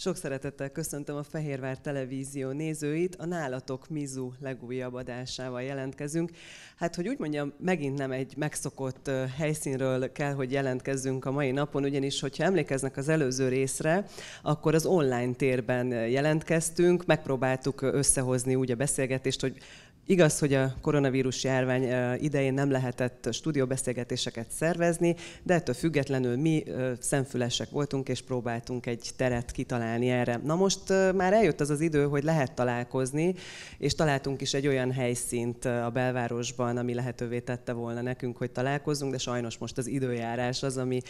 Sok szeretettel köszöntöm a Fehérvár Televízió nézőit, a Nálatok Mizu legújabb adásával jelentkezünk. Hát, hogy úgy mondjam, megint nem egy megszokott helyszínről kell, hogy jelentkezzünk a mai napon, ugyanis, hogyha emlékeznek az előző részre, akkor az online térben jelentkeztünk, megpróbáltuk összehozni úgy a beszélgetést, hogy Igaz, hogy a koronavírus járvány idején nem lehetett stúdióbeszélgetéseket szervezni, de ettől függetlenül mi szemfülesek voltunk, és próbáltunk egy teret kitalálni erre. Na most már eljött az az idő, hogy lehet találkozni, és találtunk is egy olyan helyszínt a belvárosban, ami lehetővé tette volna nekünk, hogy találkozzunk, de sajnos most az időjárás az, ami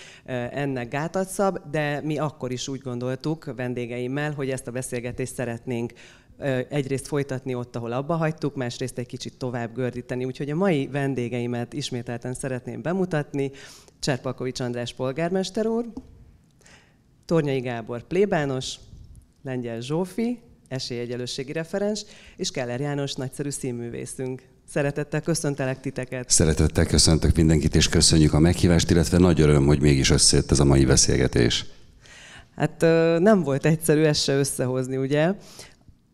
ennek gátat szab, de mi akkor is úgy gondoltuk vendégeimmel, hogy ezt a beszélgetést szeretnénk egyrészt folytatni ott, ahol abba hagytuk, másrészt egy kicsit tovább gördíteni. Úgyhogy a mai vendégeimet ismételten szeretném bemutatni. Cserpakovics András polgármester úr, Tornyai Gábor plébános, Lengyel Zsófi, esélyegyelősségi referens, és Keller János nagyszerű színművészünk. Szeretettel köszöntelek titeket. Szeretettel köszöntök mindenkit, és köszönjük a meghívást, illetve nagy öröm, hogy mégis összejött ez a mai beszélgetés. Hát nem volt egyszerű ezt se összehozni, ugye?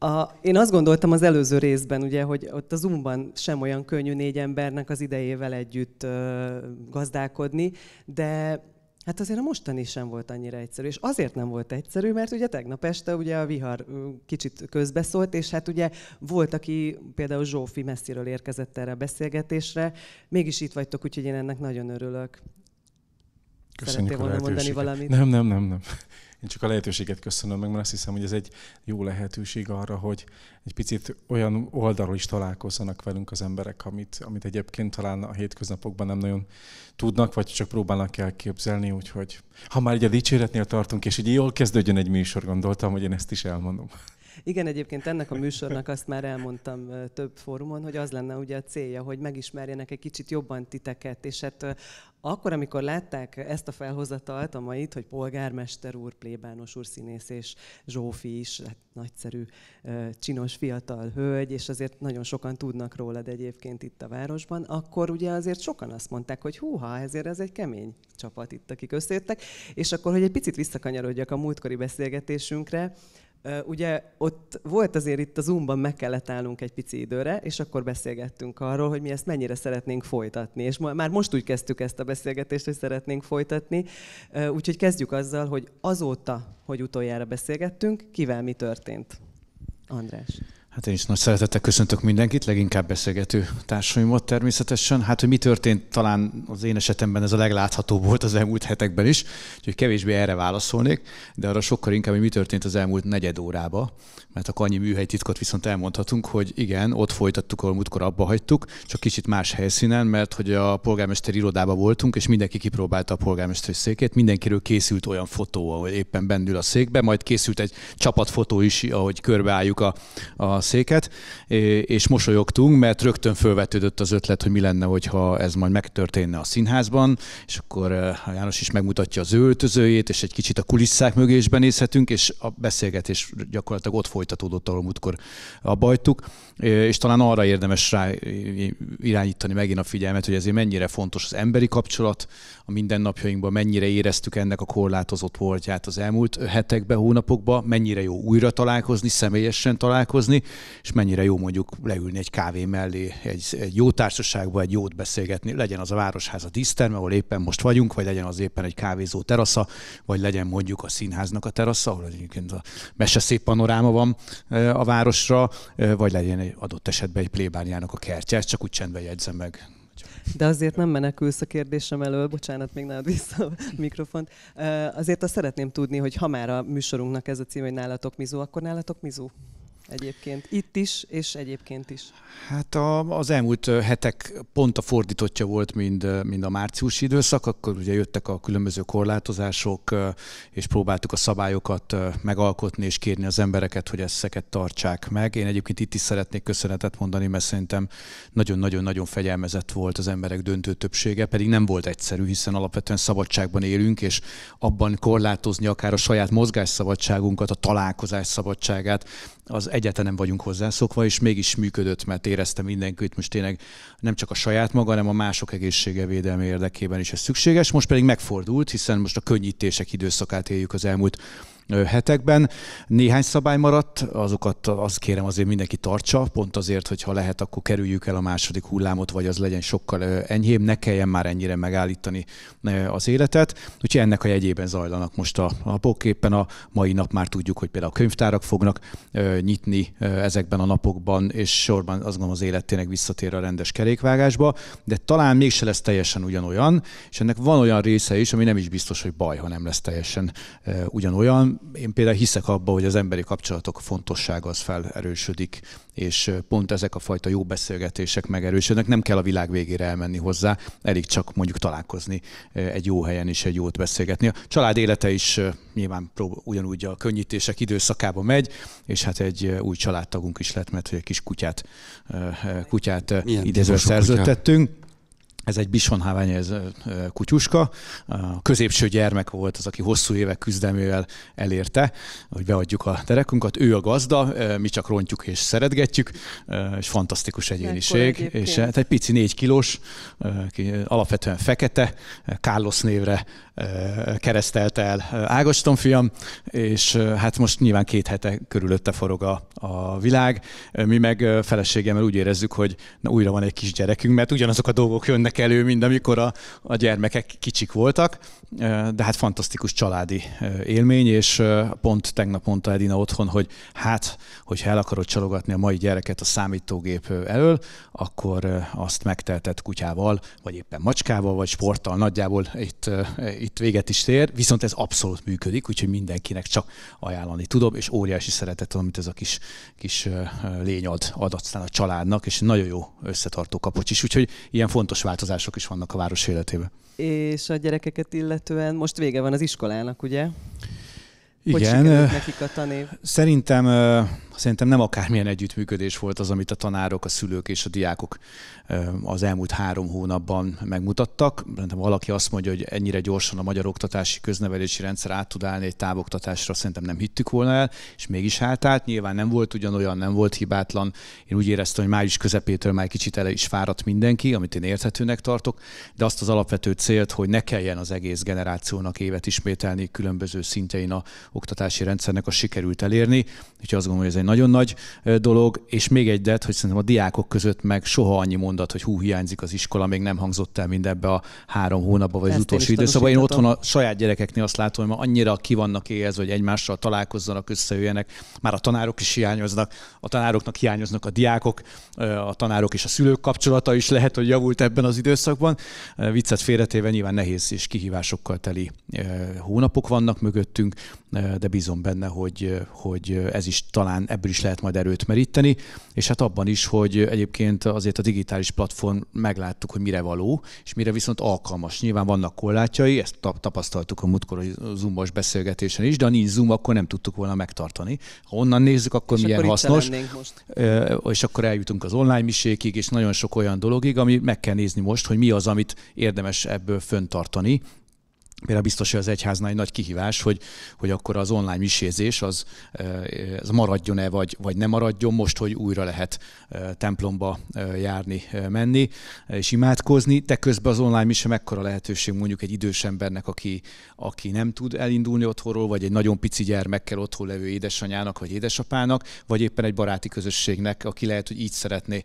A, én azt gondoltam az előző részben, ugye, hogy ott a Zoomban sem olyan könnyű négy embernek az idejével együtt ö, gazdálkodni, de Hát azért a mostani sem volt annyira egyszerű, és azért nem volt egyszerű, mert ugye tegnap este ugye a vihar kicsit közbeszólt, és hát ugye volt, aki például Zsófi messziről érkezett erre a beszélgetésre, mégis itt vagytok, úgyhogy én ennek nagyon örülök. Köszönjük Szeretnél volna mondani valamit? Nem, nem, nem, nem. Én csak a lehetőséget köszönöm meg, mert azt hiszem, hogy ez egy jó lehetőség arra, hogy egy picit olyan oldalról is találkozzanak velünk az emberek, amit, amit egyébként talán a hétköznapokban nem nagyon tudnak, vagy csak próbálnak elképzelni, úgyhogy ha már egy a dicséretnél tartunk, és így jól kezdődjön egy műsor, gondoltam, hogy én ezt is elmondom. Igen, egyébként ennek a műsornak azt már elmondtam több fórumon, hogy az lenne ugye a célja, hogy megismerjenek egy kicsit jobban titeket, és hát akkor, amikor látták ezt a felhozatalt, a mait, hogy polgármester úr, plébános úr, színész és Zsófi is, hát nagyszerű, csinos fiatal hölgy, és azért nagyon sokan tudnak rólad egyébként itt a városban, akkor ugye azért sokan azt mondták, hogy húha, ezért ez egy kemény csapat itt, akik összejöttek. És akkor, hogy egy picit visszakanyarodjak a múltkori beszélgetésünkre, ugye ott volt azért itt a Zoomban meg kellett állnunk egy pici időre, és akkor beszélgettünk arról, hogy mi ezt mennyire szeretnénk folytatni. És már most úgy kezdtük ezt a beszélgetést, hogy szeretnénk folytatni. Úgyhogy kezdjük azzal, hogy azóta, hogy utoljára beszélgettünk, kivel mi történt. András. Hát én is nagy szeretettel köszöntök mindenkit, leginkább beszélgető társaimat természetesen. Hát, hogy mi történt, talán az én esetemben ez a legláthatóbb volt az elmúlt hetekben is, úgyhogy kevésbé erre válaszolnék, de arra sokkal inkább, hogy mi történt az elmúlt negyed órába, mert akkor annyi műhely titkot viszont elmondhatunk, hogy igen, ott folytattuk, ahol múltkor abba hagytuk, csak kicsit más helyszínen, mert hogy a polgármester irodába voltunk, és mindenki kipróbálta a polgármester székét, mindenkiről készült olyan fotó, ahogy éppen bennül a székbe, majd készült egy csapatfotó is, ahogy körbeálljuk a, a széket, és mosolyogtunk, mert rögtön felvetődött az ötlet, hogy mi lenne, hogyha ez majd megtörténne a színházban, és akkor eh, János is megmutatja az öltözőjét, és egy kicsit a kulisszák mögé is benézhetünk, és a beszélgetés gyakorlatilag ott folyt folytatódott, ahol múltkor bajtuk, és talán arra érdemes rá irányítani megint a figyelmet, hogy ezért mennyire fontos az emberi kapcsolat, a mindennapjainkban mennyire éreztük ennek a korlátozott voltját az elmúlt hetekben, hónapokban, mennyire jó újra találkozni, személyesen találkozni, és mennyire jó mondjuk leülni egy kávé mellé, egy, egy jó társaságba, egy jót beszélgetni, legyen az a Városháza díszterme, ahol éppen most vagyunk, vagy legyen az éppen egy kávézó terasza, vagy legyen mondjuk a színháznak a terasza, ahol egyébként a mese szép panoráma van, a városra, vagy legyen egy adott esetben egy plébániának a kertje, ezt csak úgy csendben jegyzem meg. De azért nem menekülsz a kérdésem elől, bocsánat, még nálad vissza a mikrofont. Azért azt szeretném tudni, hogy ha már a műsorunknak ez a cím, hogy nálatok mizó, akkor nálatok mizó? egyébként? Itt is, és egyébként is. Hát a, az elmúlt hetek pont a fordítottja volt, mind, mind a márciusi időszak, akkor ugye jöttek a különböző korlátozások, és próbáltuk a szabályokat megalkotni, és kérni az embereket, hogy ezeket tartsák meg. Én egyébként itt is szeretnék köszönetet mondani, mert szerintem nagyon-nagyon-nagyon fegyelmezett volt az emberek döntő többsége, pedig nem volt egyszerű, hiszen alapvetően szabadságban élünk, és abban korlátozni akár a saját mozgásszabadságunkat, a találkozás szabadságát, az egyáltalán nem vagyunk hozzászokva, és mégis működött, mert éreztem mindenkit most tényleg nem csak a saját maga, hanem a mások egészsége védelme érdekében is ez szükséges. Most pedig megfordult, hiszen most a könnyítések időszakát éljük az elmúlt hetekben. Néhány szabály maradt, azokat azt kérem azért mindenki tartsa, pont azért, hogy ha lehet, akkor kerüljük el a második hullámot, vagy az legyen sokkal enyhébb, ne kelljen már ennyire megállítani az életet. Úgyhogy ennek a jegyében zajlanak most a napok. Éppen a mai nap már tudjuk, hogy például a könyvtárak fognak nyitni ezekben a napokban, és sorban azt gondolom az életének visszatér a rendes kerékvágásba, de talán mégse lesz teljesen ugyanolyan, és ennek van olyan része is, ami nem is biztos, hogy baj, ha nem lesz teljesen ugyanolyan, én például hiszek abba, hogy az emberi kapcsolatok fontossága az felerősödik, és pont ezek a fajta jó beszélgetések megerősödnek. Nem kell a világ végére elmenni hozzá, elég csak mondjuk találkozni egy jó helyen is, egy jót beszélgetni. A család élete is nyilván ugyanúgy a könnyítések időszakába megy, és hát egy új családtagunk is lett, mert egy kis kutyát, kutyát idéző szerződtettünk. Kutya? ez egy bisonhávány, ez kutyuska. A középső gyermek volt az, aki hosszú évek küzdelmével elérte, hogy beadjuk a derekunkat. Ő a gazda, mi csak rontjuk és szeretgetjük, és fantasztikus egyéniség. És hát egy pici négy kilós, alapvetően fekete, Carlos névre keresztelt el Ágoston fiam, és hát most nyilván két hete körülötte forog a, a világ. Mi meg feleségemmel úgy érezzük, hogy na, újra van egy kis gyerekünk, mert ugyanazok a dolgok jönnek elő, mint amikor a, a gyermekek kicsik voltak, de hát fantasztikus családi élmény, és pont tegnap mondta Edina otthon, hogy hát, hogyha el akarod csalogatni a mai gyereket a számítógép elől, akkor azt megteltett kutyával, vagy éppen macskával, vagy sporttal nagyjából itt itt véget is ér, viszont ez abszolút működik, úgyhogy mindenkinek csak ajánlani tudom, és óriási szeretet, amit ez a kis, kis lény ad, ad aztán a családnak, és nagyon jó összetartó kapocs is, úgyhogy ilyen fontos változások is vannak a város életében. És a gyerekeket illetően most vége van az iskolának, ugye? Igen, hogy nekik a tanév? Szerintem, szerintem nem akármilyen együttműködés volt az, amit a tanárok, a szülők és a diákok az elmúlt három hónapban megmutattak. Szerintem valaki azt mondja, hogy ennyire gyorsan a magyar oktatási köznevelési rendszer át tud állni egy távoktatásra, szerintem nem hittük volna el, és mégis átállt. Nyilván nem volt ugyanolyan, nem volt hibátlan. Én úgy éreztem, hogy május közepétől már kicsit ele is fáradt mindenki, amit én érthetőnek tartok, de azt az alapvető célt, hogy ne kelljen az egész generációnak évet ismételni különböző szintein a oktatási rendszernek a sikerült elérni. Úgyhogy azt gondolom, hogy ez egy nagyon nagy dolog. És még egy det, hogy szerintem a diákok között meg soha annyi mondat, hogy hú, hiányzik az iskola, még nem hangzott el mindebbe a három hónapba vagy Ezt az utolsó időszakban. Én otthon a saját gyerekeknél azt látom, hogy ma annyira ki vannak éhez, hogy egymással találkozzanak, összejöjjenek. Már a tanárok is hiányoznak, a tanároknak hiányoznak a diákok, a tanárok és a szülők kapcsolata is lehet, hogy javult ebben az időszakban. Viccet félretéve nyilván nehéz és kihívásokkal teli hónapok vannak mögöttünk, de bízom benne, hogy, hogy ez is talán ebből is lehet majd erőt meríteni, és hát abban is, hogy egyébként azért a digitális platform megláttuk, hogy mire való, és mire viszont alkalmas. Nyilván vannak korlátjai, ezt tapasztaltuk a múltkor a zoomos beszélgetésen is, de ha nincs zoom, akkor nem tudtuk volna megtartani. Ha onnan nézzük, akkor és milyen akkor hasznos. Most. És akkor eljutunk az online miségig, és nagyon sok olyan dologig, ami meg kell nézni most, hogy mi az, amit érdemes ebből föntartani, Például biztos, hogy az egyháznál egy nagy kihívás, hogy, hogy akkor az online misézés az, az maradjon-e, vagy, vagy ne maradjon most, hogy újra lehet templomba járni, menni és imádkozni, de közben az online mise mekkora lehetőség mondjuk egy idős embernek, aki, aki nem tud elindulni otthonról, vagy egy nagyon pici gyermekkel otthon levő édesanyának, vagy édesapának, vagy éppen egy baráti közösségnek, aki lehet, hogy így szeretné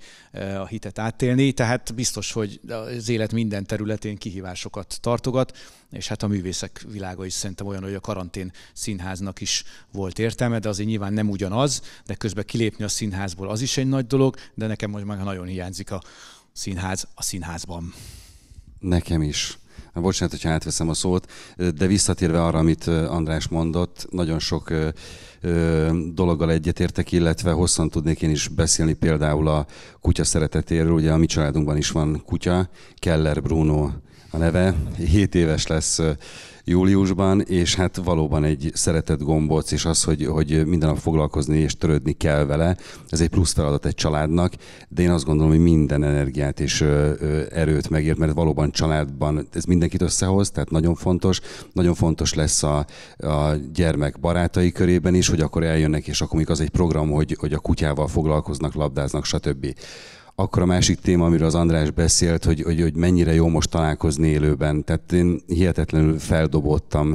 a hitet átélni. Tehát biztos, hogy az élet minden területén kihívásokat tartogat és hát a művészek világa is szerintem olyan, hogy a karantén színháznak is volt értelme, de azért nyilván nem ugyanaz, de közben kilépni a színházból az is egy nagy dolog, de nekem most már nagyon hiányzik a színház a színházban. Nekem is. Bocsánat, hogyha átveszem a szót, de visszatérve arra, amit András mondott, nagyon sok dologgal egyetértek, illetve hosszan tudnék én is beszélni például a kutya szeretetéről. Ugye a mi családunkban is van kutya, Keller Bruno a neve. 7 éves lesz júliusban, és hát valóban egy szeretett gombóc, és az, hogy, hogy minden nap foglalkozni és törődni kell vele, ez egy plusz feladat egy családnak, de én azt gondolom, hogy minden energiát és erőt megért, mert valóban családban ez mindenkit összehoz, tehát nagyon fontos. Nagyon fontos lesz a, a gyermek barátai körében is, hogy akkor eljönnek, és akkor még az egy program, hogy, hogy a kutyával foglalkoznak, labdáznak, stb akkor a másik téma, amiről az András beszélt, hogy, hogy, hogy mennyire jó most találkozni élőben. Tehát én hihetetlenül feldobottam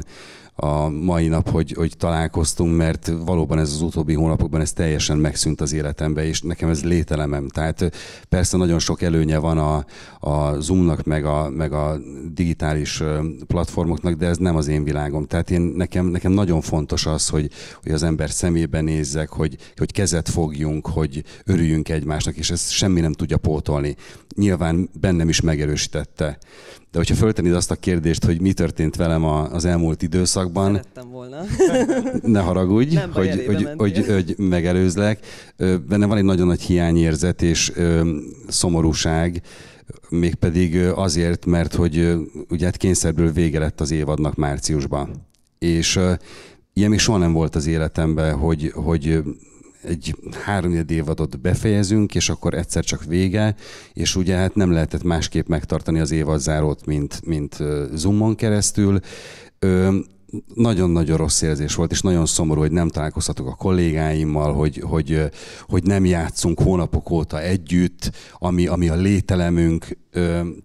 a mai nap, hogy, hogy találkoztunk, mert valóban ez az utóbbi hónapokban ez teljesen megszűnt az életembe, és nekem ez lételemem. Tehát persze nagyon sok előnye van a, a Zoomnak, meg a, meg a digitális platformoknak, de ez nem az én világom. Tehát én, nekem, nekem nagyon fontos az, hogy, hogy az ember szemébe nézzek, hogy, hogy kezet fogjunk, hogy örüljünk egymásnak, és ez semmi nem tudja pótolni. Nyilván bennem is megerősítette de hogyha föltenéd azt a kérdést, hogy mi történt velem az elmúlt időszakban... Szerettem volna. ne haragudj, Nem baj, hogy, hogy, hogy, hogy megelőzlek. Benne van egy nagyon nagy hiányérzet és szomorúság, mégpedig azért, mert hogy ugye hát kényszerből vége lett az évadnak márciusban. És ilyen még soha nem volt az életemben, hogy, hogy egy háromnegyed évadot befejezünk, és akkor egyszer csak vége, és ugye hát nem lehetett másképp megtartani az évad zárót, mint, mint Zoomon keresztül nagyon-nagyon rossz érzés volt, és nagyon szomorú, hogy nem találkozhatok a kollégáimmal, hogy, hogy, hogy nem játszunk hónapok óta együtt, ami, ami a lételemünk.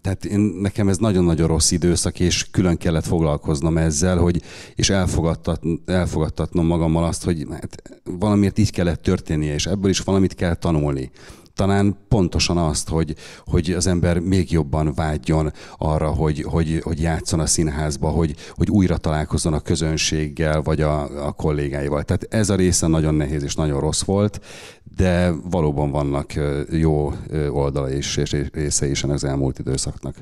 Tehát én, nekem ez nagyon-nagyon rossz időszak, és külön kellett foglalkoznom ezzel, hogy, és elfogadtat, elfogadtatnom magammal azt, hogy hát valamiért így kellett történnie, és ebből is valamit kell tanulni talán pontosan azt, hogy, hogy az ember még jobban vágyjon arra, hogy, hogy, hogy játszon a színházba, hogy, hogy újra találkozzon a közönséggel, vagy a, a kollégáival. Tehát ez a része nagyon nehéz és nagyon rossz volt, de valóban vannak jó oldala és, és része is az elmúlt időszaknak.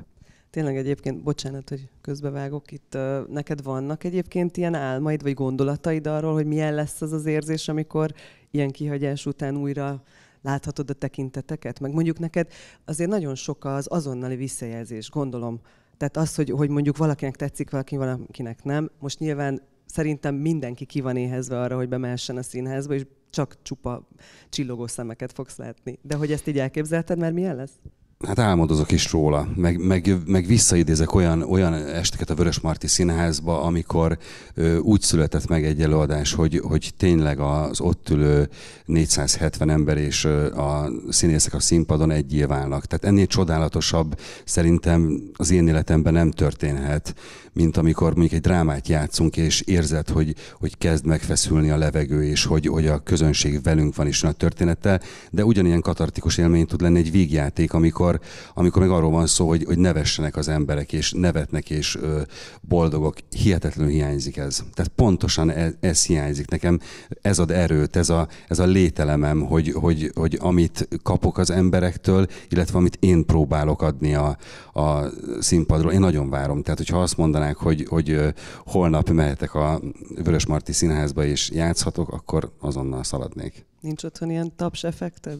Tényleg egyébként, bocsánat, hogy közbevágok itt, neked vannak egyébként ilyen álmaid, vagy gondolataid arról, hogy milyen lesz az az érzés, amikor ilyen kihagyás után újra láthatod a tekinteteket? Meg mondjuk neked azért nagyon sok az azonnali visszajelzés, gondolom. Tehát az, hogy, hogy mondjuk valakinek tetszik, valakinek nem. Most nyilván szerintem mindenki ki van éhezve arra, hogy bemehessen a színházba, és csak csupa csillogó szemeket fogsz látni. De hogy ezt így elképzelted, mert milyen lesz? hát álmodozok is róla, meg, meg, meg visszaidézek olyan, olyan esteket a Vörös Marti Színházba, amikor ö, úgy született meg egy előadás, hogy, hogy tényleg az ott ülő 470 ember és a színészek a színpadon egy válnak. Tehát ennél csodálatosabb szerintem az én életemben nem történhet mint amikor mondjuk egy drámát játszunk, és érzed, hogy, hogy kezd megfeszülni a levegő, és hogy, hogy a közönség velünk van is nagy történettel, de ugyanilyen katartikus élmény tud lenni egy vígjáték, amikor, amikor meg arról van szó, hogy, hogy nevessenek az emberek, és nevetnek, és ö, boldogok. Hihetetlenül hiányzik ez. Tehát pontosan ez, ez hiányzik nekem. Ez ad erőt, ez a, ez a lételemem, hogy, hogy, hogy amit kapok az emberektől, illetve amit én próbálok adni a, a színpadról. Én nagyon várom. Tehát, hogyha azt mondanám, mondanák, hogy, hogy holnap mehetek a Vörös Marti Színházba és játszhatok, akkor azonnal szaladnék. Nincs otthon ilyen taps effekted?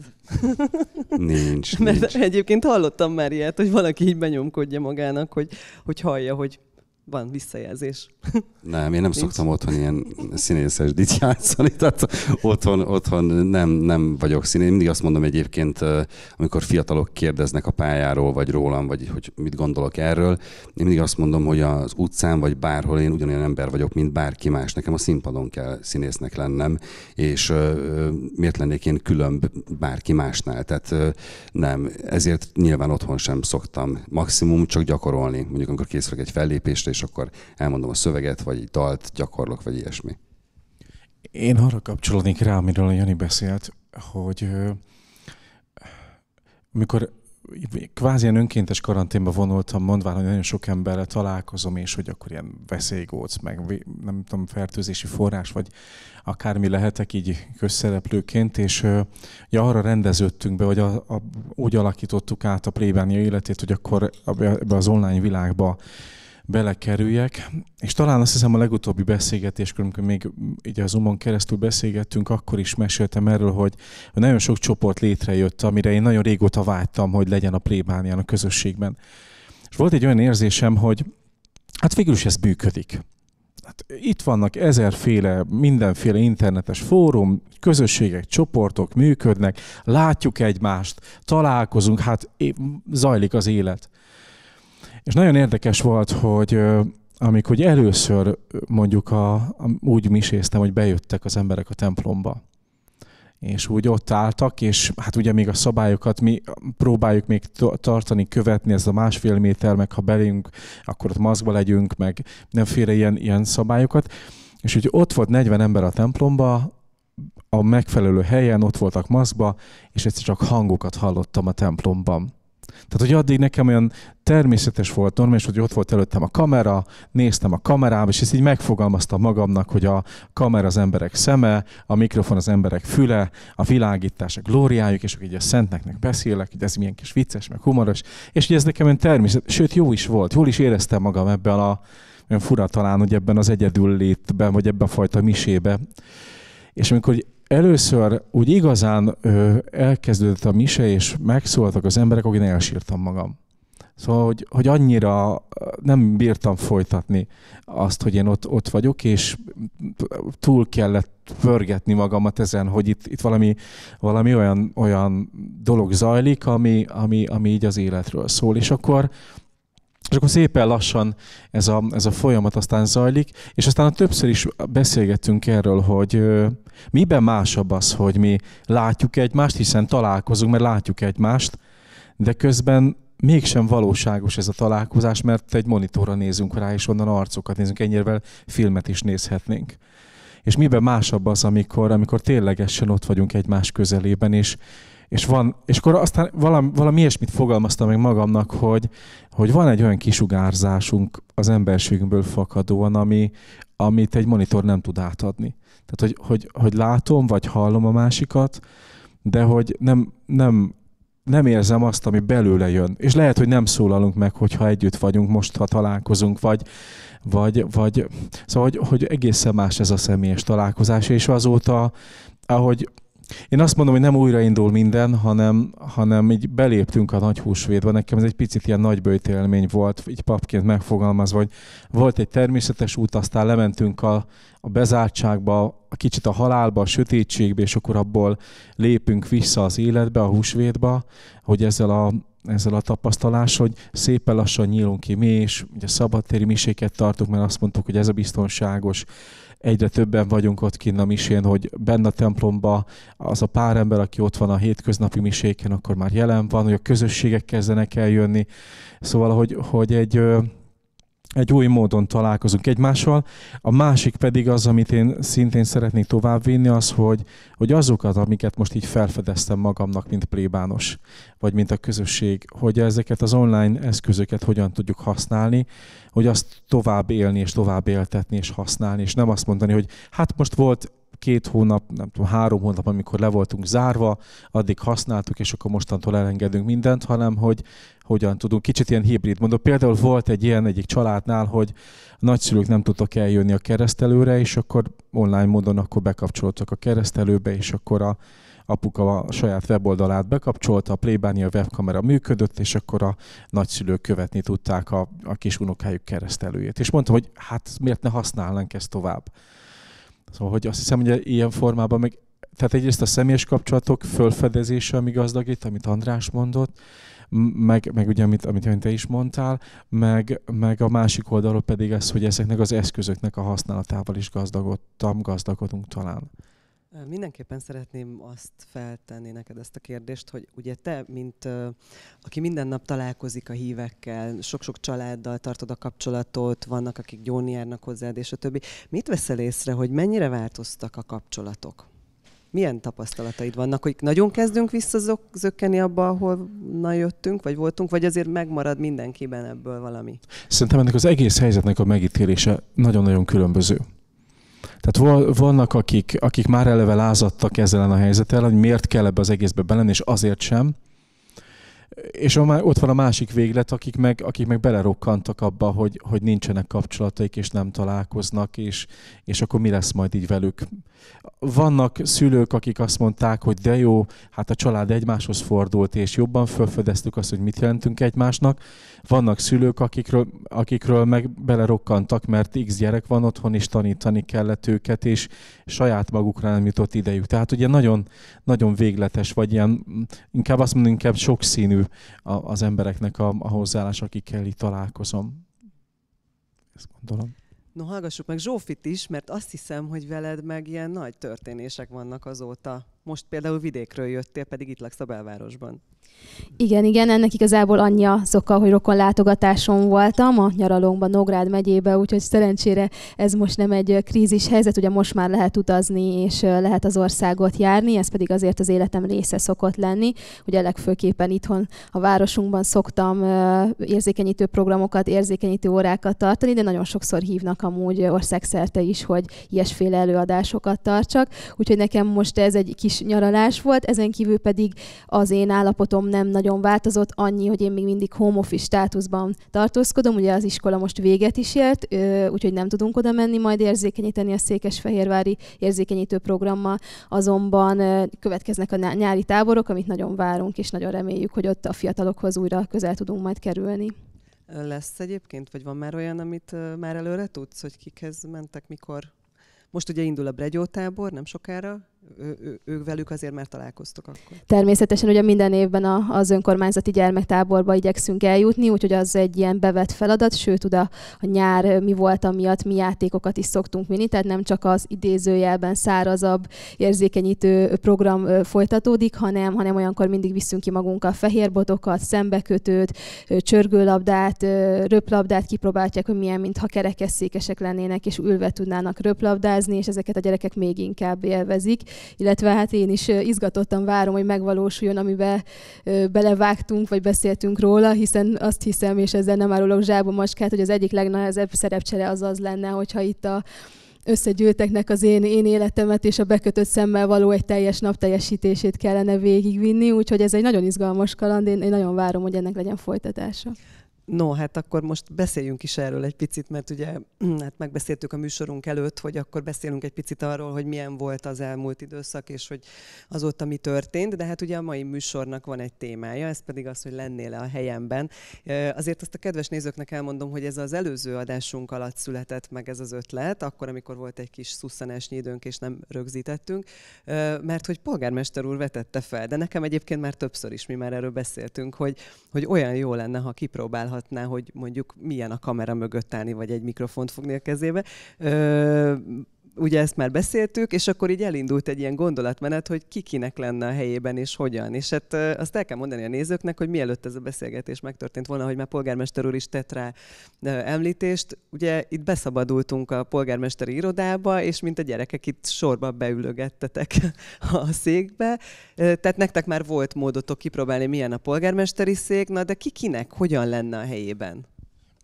Nincs, Mert nincs. egyébként hallottam már ilyet, hogy valaki így benyomkodja magának, hogy, hogy hallja, hogy van visszajelzés. Nem, én nem Nincs? szoktam otthon ilyen színészes dit játszani, tehát otthon, otthon nem, nem vagyok színész. Mindig azt mondom egyébként, amikor fiatalok kérdeznek a pályáról, vagy rólam, vagy hogy mit gondolok erről, én mindig azt mondom, hogy az utcán, vagy bárhol én ugyanolyan ember vagyok, mint bárki más. Nekem a színpadon kell színésznek lennem, és miért lennék én különb bárki másnál? Tehát nem, ezért nyilván otthon sem szoktam maximum csak gyakorolni. Mondjuk amikor készülök egy fellépésre, és akkor elmondom a szöveget, szöveget, vagy dalt gyakorlok, vagy ilyesmi. Én arra kapcsolódnék rá, amiről Jani beszélt, hogy mikor kvázi ilyen önkéntes karanténba vonultam, mondván, hogy nagyon sok emberrel találkozom, és hogy akkor ilyen veszélygóc, meg nem tudom, fertőzési forrás, vagy akármi lehetek így közszereplőként, és ja, arra rendeződtünk be, hogy a, a, úgy alakítottuk át a plébánia életét, hogy akkor ebbe az online világba belekerüljek. És talán azt hiszem a legutóbbi beszélgetéskor, amikor még így az Zoomon keresztül beszélgettünk, akkor is meséltem erről, hogy nagyon sok csoport létrejött, amire én nagyon régóta vágytam, hogy legyen a plébánián a közösségben. És volt egy olyan érzésem, hogy hát végül is ez működik. Hát itt vannak ezerféle, mindenféle internetes fórum, közösségek, csoportok működnek, látjuk egymást, találkozunk, hát zajlik az élet. És nagyon érdekes volt, hogy amikor hogy először mondjuk a, a, úgy miséztem, hogy bejöttek az emberek a templomba, és úgy ott álltak, és hát ugye még a szabályokat mi próbáljuk még tartani, követni, ez a másfél méter, meg ha belünk, akkor ott maszkba legyünk, meg nemféle ilyen, ilyen szabályokat. És úgy ott volt 40 ember a templomba, a megfelelő helyen, ott voltak maszkba, és egyszer csak hangokat hallottam a templomban. Tehát, hogy addig nekem olyan természetes volt, normális, hogy ott volt előttem a kamera, néztem a kamerám, és ezt így megfogalmaztam magamnak, hogy a kamera az emberek szeme, a mikrofon az emberek füle, a világítás a glóriájuk, és így a szenteknek beszélek, hogy ez milyen kis vicces, meg humoros, és hogy ez nekem olyan természet, sőt jó is volt, jól is éreztem magam ebben a, olyan fura talán, hogy ebben az egyedül létben, vagy ebben a fajta misébe. És amikor először úgy igazán ö, elkezdődött a mise, és megszóltak az emberek, akik én elsírtam magam. Szóval, hogy, hogy annyira nem bírtam folytatni azt, hogy én ott, ott vagyok, és túl kellett pörgetni magamat ezen, hogy itt, itt valami, valami olyan, olyan dolog zajlik, ami, ami, ami így az életről szól. És akkor és akkor szépen lassan ez a, ez a folyamat aztán zajlik, és aztán a többször is beszélgettünk erről, hogy ö, miben másabb az, hogy mi látjuk egymást, hiszen találkozunk, mert látjuk egymást, de közben mégsem valóságos ez a találkozás, mert egy monitorra nézünk rá, és onnan arcokat nézünk, ennyire filmet is nézhetnénk. És miben másabb az, amikor, amikor ténylegesen ott vagyunk egymás közelében, és, és, van, és akkor aztán valami, valami ilyesmit fogalmaztam meg magamnak, hogy, hogy van egy olyan kisugárzásunk az emberségünkből fakadóan, ami, amit egy monitor nem tud átadni. Tehát, hogy, hogy, hogy látom, vagy hallom a másikat, de hogy nem, nem, nem érzem azt, ami belőle jön. És lehet, hogy nem szólalunk meg, hogyha együtt vagyunk most, ha találkozunk, vagy, vagy, vagy szóval, hogy, hogy egészen más ez a személyes találkozás, és azóta, ahogy én azt mondom, hogy nem újraindul minden, hanem, hanem így beléptünk a nagy húsvétba. Nekem ez egy picit ilyen nagy élmény volt, így papként megfogalmazva, hogy volt egy természetes út, aztán lementünk a, a bezártságba, a kicsit a halálba, a sötétségbe, és akkor abból lépünk vissza az életbe, a húsvédba, hogy ezzel a ezzel a tapasztalás, hogy szépen lassan nyílunk ki mi, is, ugye szabadtéri miséket tartunk, mert azt mondtuk, hogy ez a biztonságos egyre többen vagyunk ott kinn a misén, hogy benne a templomba az a pár ember, aki ott van a hétköznapi miséken, akkor már jelen van, hogy a közösségek kezdenek eljönni. Szóval, hogy, hogy egy egy új módon találkozunk egymással. A másik pedig az, amit én szintén szeretnék továbbvinni, az, hogy, hogy azokat, amiket most így felfedeztem magamnak, mint plébános, vagy mint a közösség, hogy ezeket az online eszközöket hogyan tudjuk használni, hogy azt tovább élni, és tovább éltetni, és használni, és nem azt mondani, hogy hát most volt két hónap, nem tudom, három hónap, amikor le voltunk zárva, addig használtuk, és akkor mostantól elengedünk mindent, hanem hogy hogyan tudunk. Kicsit ilyen hibrid. Mondom, például volt egy ilyen egyik családnál, hogy a nagyszülők nem tudtak eljönni a keresztelőre, és akkor online módon akkor bekapcsoltak a keresztelőbe, és akkor a apuka a saját weboldalát bekapcsolta, a plébáni a webkamera működött, és akkor a nagyszülők követni tudták a, a kis unokájuk keresztelőjét. És mondtam, hogy hát miért ne használnánk ezt tovább. Szóval, hogy azt hiszem, hogy ilyen formában meg, tehát egyrészt a személyes kapcsolatok fölfedezése, ami gazdagít, amit András mondott, meg, meg ugye, amit, amit te is mondtál, meg, meg a másik oldalról pedig ez, hogy ezeknek az eszközöknek a használatával is gazdagodtam, gazdagodunk talán. Mindenképpen szeretném azt feltenni neked ezt a kérdést, hogy ugye te, mint aki minden nap találkozik a hívekkel, sok-sok családdal tartod a kapcsolatot, vannak, akik gyóni járnak hozzád, és a többi. Mit veszel észre, hogy mennyire változtak a kapcsolatok? Milyen tapasztalataid vannak, hogy nagyon kezdünk visszazökkenni abba, ahol na jöttünk, vagy voltunk, vagy azért megmarad mindenkiben ebből valami? Szerintem ennek az egész helyzetnek a megítélése nagyon-nagyon különböző. Tehát vannak, akik, akik már eleve lázadtak ezzel a helyzettel, hogy miért kell ebbe az egészbe belenni, és azért sem, és ott van a másik véglet, akik meg, akik meg belerokkantak abba, hogy, hogy nincsenek kapcsolataik, és nem találkoznak, és, és akkor mi lesz majd így velük. Vannak szülők, akik azt mondták, hogy de jó, hát a család egymáshoz fordult, és jobban felfedeztük azt, hogy mit jelentünk egymásnak. Vannak szülők, akikről, akikről meg belerokkantak, mert x gyerek van otthon, és tanítani kellett őket, és saját magukra nem jutott idejük. Tehát ugye nagyon, nagyon végletes, vagy ilyen, inkább azt mondom, inkább sokszínű a, az embereknek a, a hozzáállás, akikkel itt találkozom. Ezt gondolom. No, hallgassuk meg Zsófit is, mert azt hiszem, hogy veled meg ilyen nagy történések vannak azóta. Most például vidékről jöttél, pedig itt laksz a belvárosban. Igen, igen, ennek igazából annyi az oka, hogy rokon látogatáson voltam a nyaralónkban, Nógrád megyébe, úgyhogy szerencsére ez most nem egy krízis helyzet, ugye most már lehet utazni és lehet az országot járni, ez pedig azért az életem része szokott lenni. Ugye legfőképpen itthon a városunkban szoktam érzékenyítő programokat, érzékenyítő órákat tartani, de nagyon sokszor hívnak amúgy országszerte is, hogy ilyesféle előadásokat tartsak, úgyhogy nekem most ez egy kis nyaralás volt, ezen kívül pedig az én állapotom nem nagyon változott, annyi, hogy én még mindig home office státuszban tartózkodom, ugye az iskola most véget is ért, úgyhogy nem tudunk oda menni majd érzékenyíteni a Székesfehérvári érzékenyítő programmal, azonban következnek a nyári táborok, amit nagyon várunk, és nagyon reméljük, hogy ott a fiatalokhoz újra közel tudunk majd kerülni. Lesz egyébként, vagy van már olyan, amit már előre tudsz, hogy kikhez mentek, mikor? Most ugye indul a Bregyó tábor, nem sokára, ők velük azért már találkoztok akkor. Természetesen ugye minden évben a, az önkormányzati gyermektáborba igyekszünk eljutni, úgyhogy az egy ilyen bevett feladat, sőt ugye a nyár mi volt amiatt mi játékokat is szoktunk vinni, tehát nem csak az idézőjelben szárazabb, érzékenyítő program folytatódik, hanem, hanem olyankor mindig viszünk ki magunkkal fehérbotokat, szembekötőt, csörgőlabdát, röplabdát, kipróbálják, hogy milyen, mintha kerekesszékesek lennének, és ülve tudnának röplabdázni, és ezeket a gyerekek még inkább élvezik illetve hát én is izgatottan várom, hogy megvalósuljon, amiben belevágtunk, vagy beszéltünk róla, hiszen azt hiszem, és ezzel nem árulok zsába macskát, hogy az egyik legnehezebb szerepcsere az az lenne, hogyha itt a összegyűlteknek az én, én életemet és a bekötött szemmel való egy teljes nap teljesítését kellene végigvinni, úgyhogy ez egy nagyon izgalmas kaland, én, én nagyon várom, hogy ennek legyen folytatása. No, hát akkor most beszéljünk is erről egy picit, mert ugye hát megbeszéltük a műsorunk előtt, hogy akkor beszélünk egy picit arról, hogy milyen volt az elmúlt időszak, és hogy azóta mi történt, de hát ugye a mai műsornak van egy témája, ez pedig az, hogy lennél -e a helyemben. Azért azt a kedves nézőknek elmondom, hogy ez az előző adásunk alatt született meg ez az ötlet, akkor, amikor volt egy kis szusszanásnyi időnk, és nem rögzítettünk, mert hogy polgármester úr vetette fel, de nekem egyébként már többször is mi már erről beszéltünk, hogy, hogy olyan jó lenne, ha kipróbálhat elmondhatná, hogy mondjuk milyen a kamera mögött állni, vagy egy mikrofont fogni a kezébe. Ö, ugye ezt már beszéltük, és akkor így elindult egy ilyen gondolatmenet, hogy ki kinek lenne a helyében és hogyan. És hát azt el kell mondani a nézőknek, hogy mielőtt ez a beszélgetés megtörtént volna, hogy már polgármester úr is tett rá említést, ugye itt beszabadultunk a polgármesteri irodába, és mint a gyerekek itt sorba beülögettetek a székbe. Tehát nektek már volt módotok kipróbálni, milyen a polgármesteri szék, na de ki kinek hogyan lenne a helyében?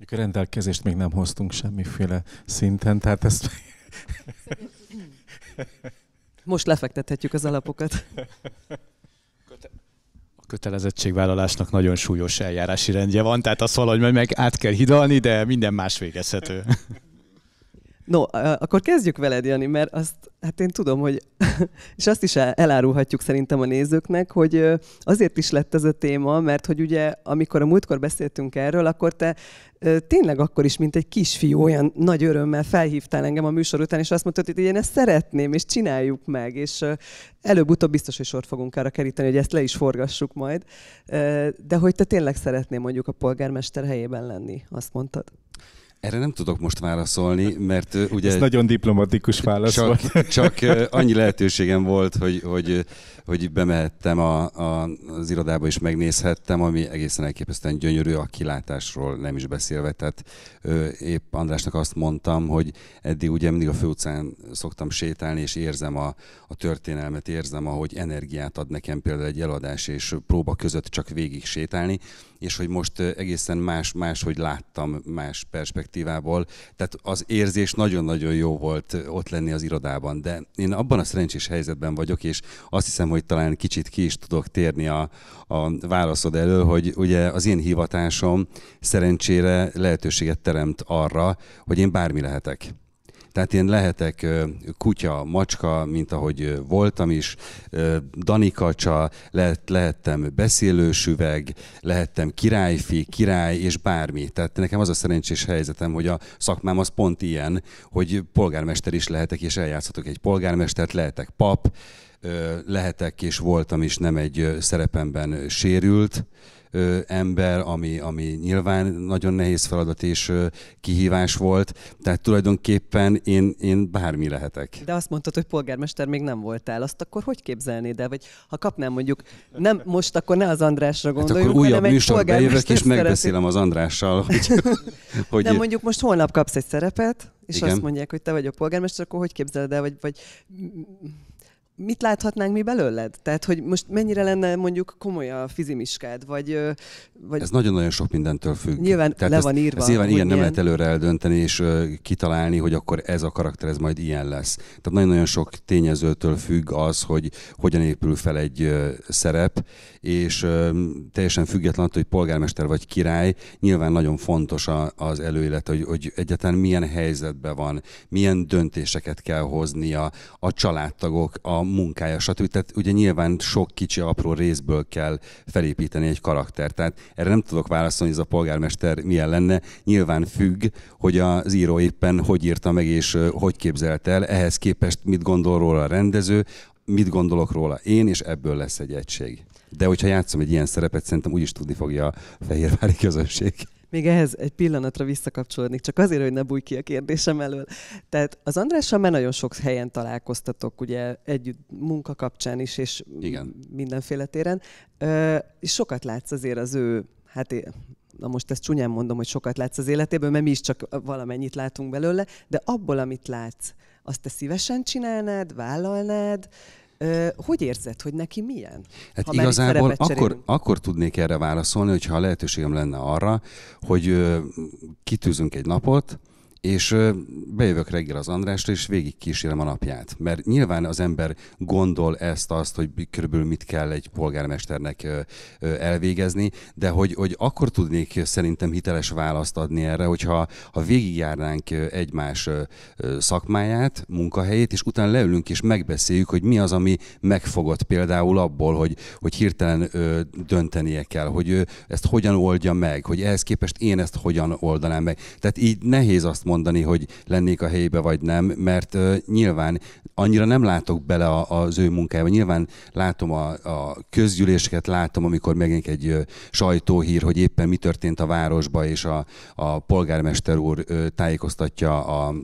Rendelkezést még nem hoztunk semmiféle szinten, tehát ezt Most lefektethetjük az alapokat. A kötelezettségvállalásnak nagyon súlyos eljárási rendje van, tehát azt valahogy meg, meg át kell hidalni, de minden más végezhető. No, akkor kezdjük veled, Jani, mert azt, hát én tudom, hogy, és azt is elárulhatjuk szerintem a nézőknek, hogy azért is lett ez a téma, mert hogy ugye, amikor a múltkor beszéltünk erről, akkor te tényleg akkor is, mint egy kisfiú, olyan nagy örömmel felhívtál engem a műsor után, és azt mondtad, hogy én ezt szeretném, és csináljuk meg, és előbb-utóbb biztos, hogy sort fogunk arra keríteni, hogy ezt le is forgassuk majd, de hogy te tényleg szeretném mondjuk a polgármester helyében lenni, azt mondtad. Erre nem tudok most válaszolni, mert ugye... Ez nagyon diplomatikus válasz csak, volt. Csak annyi lehetőségem volt, hogy, hogy, hogy bemehettem a, a, az irodába és megnézhettem, ami egészen elképesztően gyönyörű a kilátásról nem is beszélve. Tehát épp Andrásnak azt mondtam, hogy eddig ugye mindig a főutcán szoktam sétálni, és érzem a, a történelmet, érzem, ahogy energiát ad nekem például egy eladás és próba között csak végig sétálni, és hogy most egészen más, más hogy láttam, más perspektívát perspektívából, tehát az érzés nagyon-nagyon jó volt ott lenni az irodában, de én abban a szerencsés helyzetben vagyok, és azt hiszem, hogy talán kicsit ki is tudok térni a, a válaszod elől, hogy ugye az én hivatásom szerencsére lehetőséget teremt arra, hogy én bármi lehetek. Tehát én lehetek kutya, macska, mint ahogy voltam is, danikacsa, lehet, lehettem beszélősüveg, lehettem királyfi, király és bármi. Tehát nekem az a szerencsés helyzetem, hogy a szakmám az pont ilyen, hogy polgármester is lehetek, és eljátszhatok egy polgármestert, lehetek pap, lehetek és voltam is nem egy szerepemben sérült, ö, ember, ami, ami nyilván nagyon nehéz feladat és ö, kihívás volt. Tehát tulajdonképpen én, én bármi lehetek. De azt mondtad, hogy polgármester még nem voltál. Azt akkor hogy képzelnéd el? Vagy ha kapnám mondjuk, nem most, akkor ne az Andrásra gondoljunk, hát akkor újabb egy jövök, és megbeszélem az Andrással, hogy... hogy... Nem, mondjuk most holnap kapsz egy szerepet, és Igen. azt mondják, hogy te vagy a polgármester, akkor hogy képzeled el, vagy, vagy mit láthatnánk mi belőled? Tehát, hogy most mennyire lenne mondjuk komoly a fizimiskád, vagy... vagy... Ez nagyon-nagyon sok mindentől függ. Nyilván Tehát le ezt, van írva. Ez nyilván ilyen nem lehet előre eldönteni és uh, kitalálni, hogy akkor ez a karakter, ez majd ilyen lesz. Tehát nagyon-nagyon sok tényezőtől függ az, hogy hogyan épül fel egy uh, szerep, és uh, teljesen független attól, hogy polgármester vagy király, nyilván nagyon fontos a, az előélet, hogy, hogy egyáltalán milyen helyzetben van, milyen döntéseket kell hoznia a családtagok, a munkája, stb. Tehát ugye nyilván sok kicsi apró részből kell felépíteni egy karakter. Tehát erre nem tudok válaszolni, hogy ez a polgármester milyen lenne. Nyilván függ, hogy az író éppen hogy írta meg és hogy képzelte el. Ehhez képest mit gondol róla a rendező, mit gondolok róla én, és ebből lesz egy egység. De hogyha játszom egy ilyen szerepet, szerintem úgyis tudni fogja a fehérvári közönség még ehhez egy pillanatra visszakapcsolódnék, csak azért, hogy ne bújj ki a kérdésem elől. Tehát az Andrással már nagyon sok helyen találkoztatok, ugye együtt munka kapcsán is, és Igen. mindenféle téren. Ö, és sokat látsz azért az ő, hát én, na most ezt csúnyán mondom, hogy sokat látsz az életéből, mert mi is csak valamennyit látunk belőle, de abból, amit látsz, azt te szívesen csinálnád, vállalnád, hogy érzed, hogy neki milyen? Hát igazából akkor, akkor tudnék erre válaszolni, hogyha a lehetőségem lenne arra, hogy kitűzünk egy napot, és bejövök reggel az Andrásra, és végig kísérem a napját. Mert nyilván az ember gondol ezt, azt, hogy körülbelül mit kell egy polgármesternek elvégezni, de hogy, hogy akkor tudnék szerintem hiteles választ adni erre, hogyha ha végigjárnánk egymás szakmáját, munkahelyét, és utána leülünk és megbeszéljük, hogy mi az, ami megfogott például abból, hogy, hogy hirtelen döntenie kell, hogy ezt hogyan oldja meg, hogy ehhez képest én ezt hogyan oldanám meg. Tehát így nehéz azt mondani, mondani, hogy lennék a helyébe vagy nem, mert uh, nyilván annyira nem látok bele a, az ő munkájába. Nyilván látom a, a közgyűléseket, látom, amikor megint egy uh, sajtóhír, hogy éppen mi történt a városba, és a, a polgármester úr uh, tájékoztatja a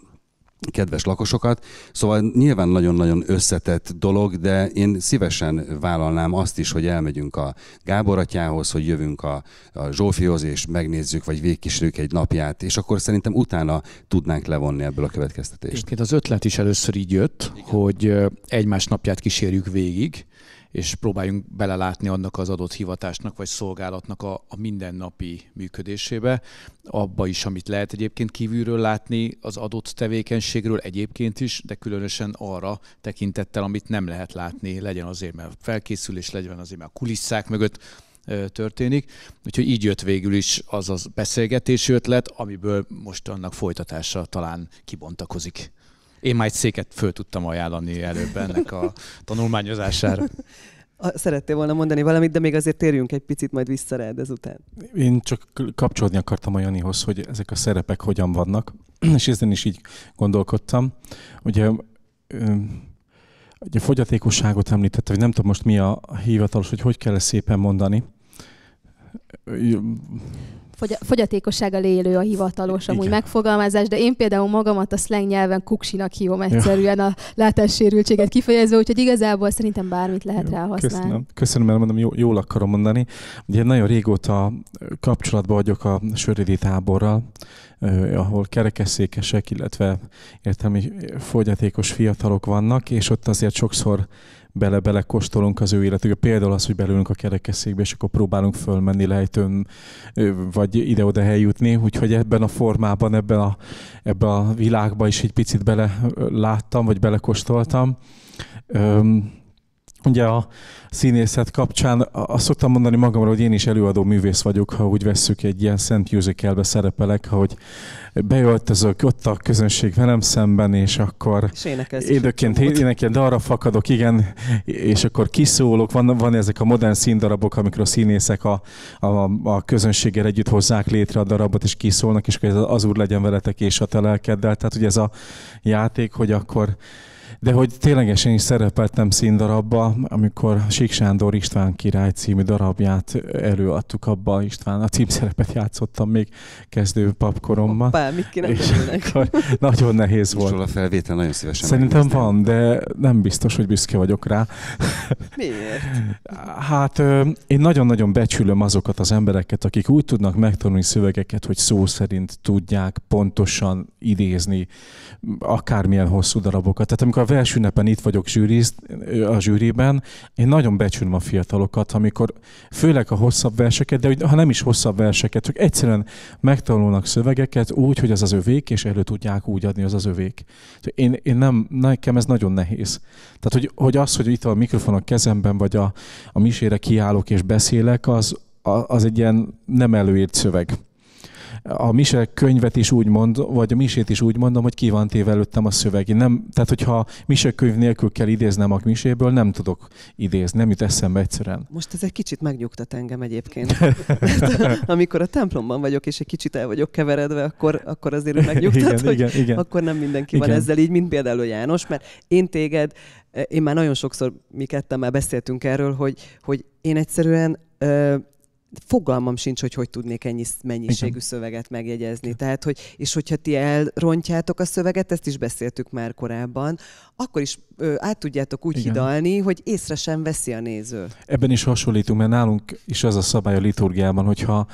kedves lakosokat. Szóval nyilván nagyon-nagyon összetett dolog, de én szívesen vállalnám azt is, hogy elmegyünk a Gábor atyához, hogy jövünk a, a Zsófihoz, és megnézzük, vagy végkísérjük egy napját, és akkor szerintem utána tudnánk levonni ebből a következtetést. Egyébként az ötlet is először így jött, Igen. hogy egymás napját kísérjük végig, és próbáljunk belelátni annak az adott hivatásnak vagy szolgálatnak a, a mindennapi működésébe, abba is, amit lehet egyébként kívülről látni az adott tevékenységről egyébként is, de különösen arra tekintettel, amit nem lehet látni, legyen azért, mert felkészülés, legyen azért, mert a kulisszák mögött történik. Úgyhogy így jött végül is az az beszélgetési ötlet, amiből most annak folytatása talán kibontakozik. Én már egy széket föl tudtam ajánlani előbb ennek a tanulmányozására. Szerettél volna mondani valamit, de még azért térjünk egy picit majd vissza rád ezután. Én csak kapcsolódni akartam a Janihoz, hogy ezek a szerepek hogyan vannak, és ezen is így gondolkodtam. Ugye, ugye a fogyatékosságot említette, hogy nem tudom most mi a hivatalos, hogy hogy kell ezt szépen mondani fogyatékossággal élő a hivatalos amúgy Igen. megfogalmazás, de én például magamat a slang nyelven kuksinak hívom egyszerűen a látássérültséget kifejező, úgyhogy igazából szerintem bármit lehet jó, rá használni. Köszönöm, köszönöm mert mondom, jól, jól akarom mondani. Ugye nagyon régóta kapcsolatban vagyok a Söridi táborral, ahol kerekesszékesek, illetve értelmi fogyatékos fiatalok vannak, és ott azért sokszor bele-bele kóstolunk az ő életükbe. Például az, hogy belülünk a kerekesszékbe, és akkor próbálunk fölmenni lejtőn, vagy ide-oda helyjutni. úgyhogy ebben a formában, ebben a, ebben a világban is egy picit bele láttam, vagy belekóstoltam ugye a színészet kapcsán azt szoktam mondani magamra, hogy én is előadó művész vagyok, ha úgy vesszük, egy ilyen szent musicalbe szerepelek, hogy beöltözök, ott a közönség velem szemben, és akkor időként énekel, de arra fakadok, igen, és akkor kiszólok. Van, van ezek a modern színdarabok, amikor a színészek a, a, a közönséggel együtt hozzák létre a darabot, és kiszólnak, és akkor az úr legyen veletek, és a te lelkeddel. Tehát ugye ez a játék, hogy akkor de hogy ténylegesen is szerepeltem színdarabba, amikor Sik Sándor István király című darabját előadtuk abba, István a címszerepet játszottam még kezdő papkoromban. Hoppá, mit és nagyon nehéz volt. Most a felvétel nagyon szívesen Szerintem van, de nem biztos, hogy büszke vagyok rá. Miért? Hát én nagyon-nagyon becsülöm azokat az embereket, akik úgy tudnak megtanulni szövegeket, hogy szó szerint tudják pontosan idézni akármilyen hosszú darabokat. Tehát amikor versünnepen itt vagyok zsűriz, a zsűriben, én nagyon becsülöm a fiatalokat, amikor főleg a hosszabb verseket, de ha nem is hosszabb verseket, csak egyszerűen megtanulnak szövegeket úgy, hogy az az övék, és elő tudják úgy adni, az az övék. Én, én nem, nekem ez nagyon nehéz. Tehát, hogy, hogy az, hogy itt a mikrofon a kezemben, vagy a, a misére kiállok és beszélek, az, az egy ilyen nem előírt szöveg a mise könyvet is úgy mondom, vagy a misét is úgy mondom, hogy ki van téve előttem a szöveg. nem, tehát, hogyha mise könyv nélkül kell idéznem a miséből, nem tudok idézni, nem jut eszembe egyszerűen. Most ez egy kicsit megnyugtat engem egyébként. Amikor a templomban vagyok, és egy kicsit el vagyok keveredve, akkor, akkor azért megnyugtat, igen, hogy igen, igen. akkor nem mindenki igen. van ezzel így, mint például János, mert én téged, én már nagyon sokszor mi ketten már beszéltünk erről, hogy, hogy én egyszerűen fogalmam sincs, hogy hogy tudnék ennyi mennyiségű Igen. szöveget megjegyezni. Tehát, hogy, és hogyha ti elrontjátok a szöveget, ezt is beszéltük már korábban, akkor is ö, át tudjátok úgy Igen. hidalni, hogy észre sem veszi a néző. Ebben is hasonlítunk, mert nálunk is az a szabály a liturgiában, hogyha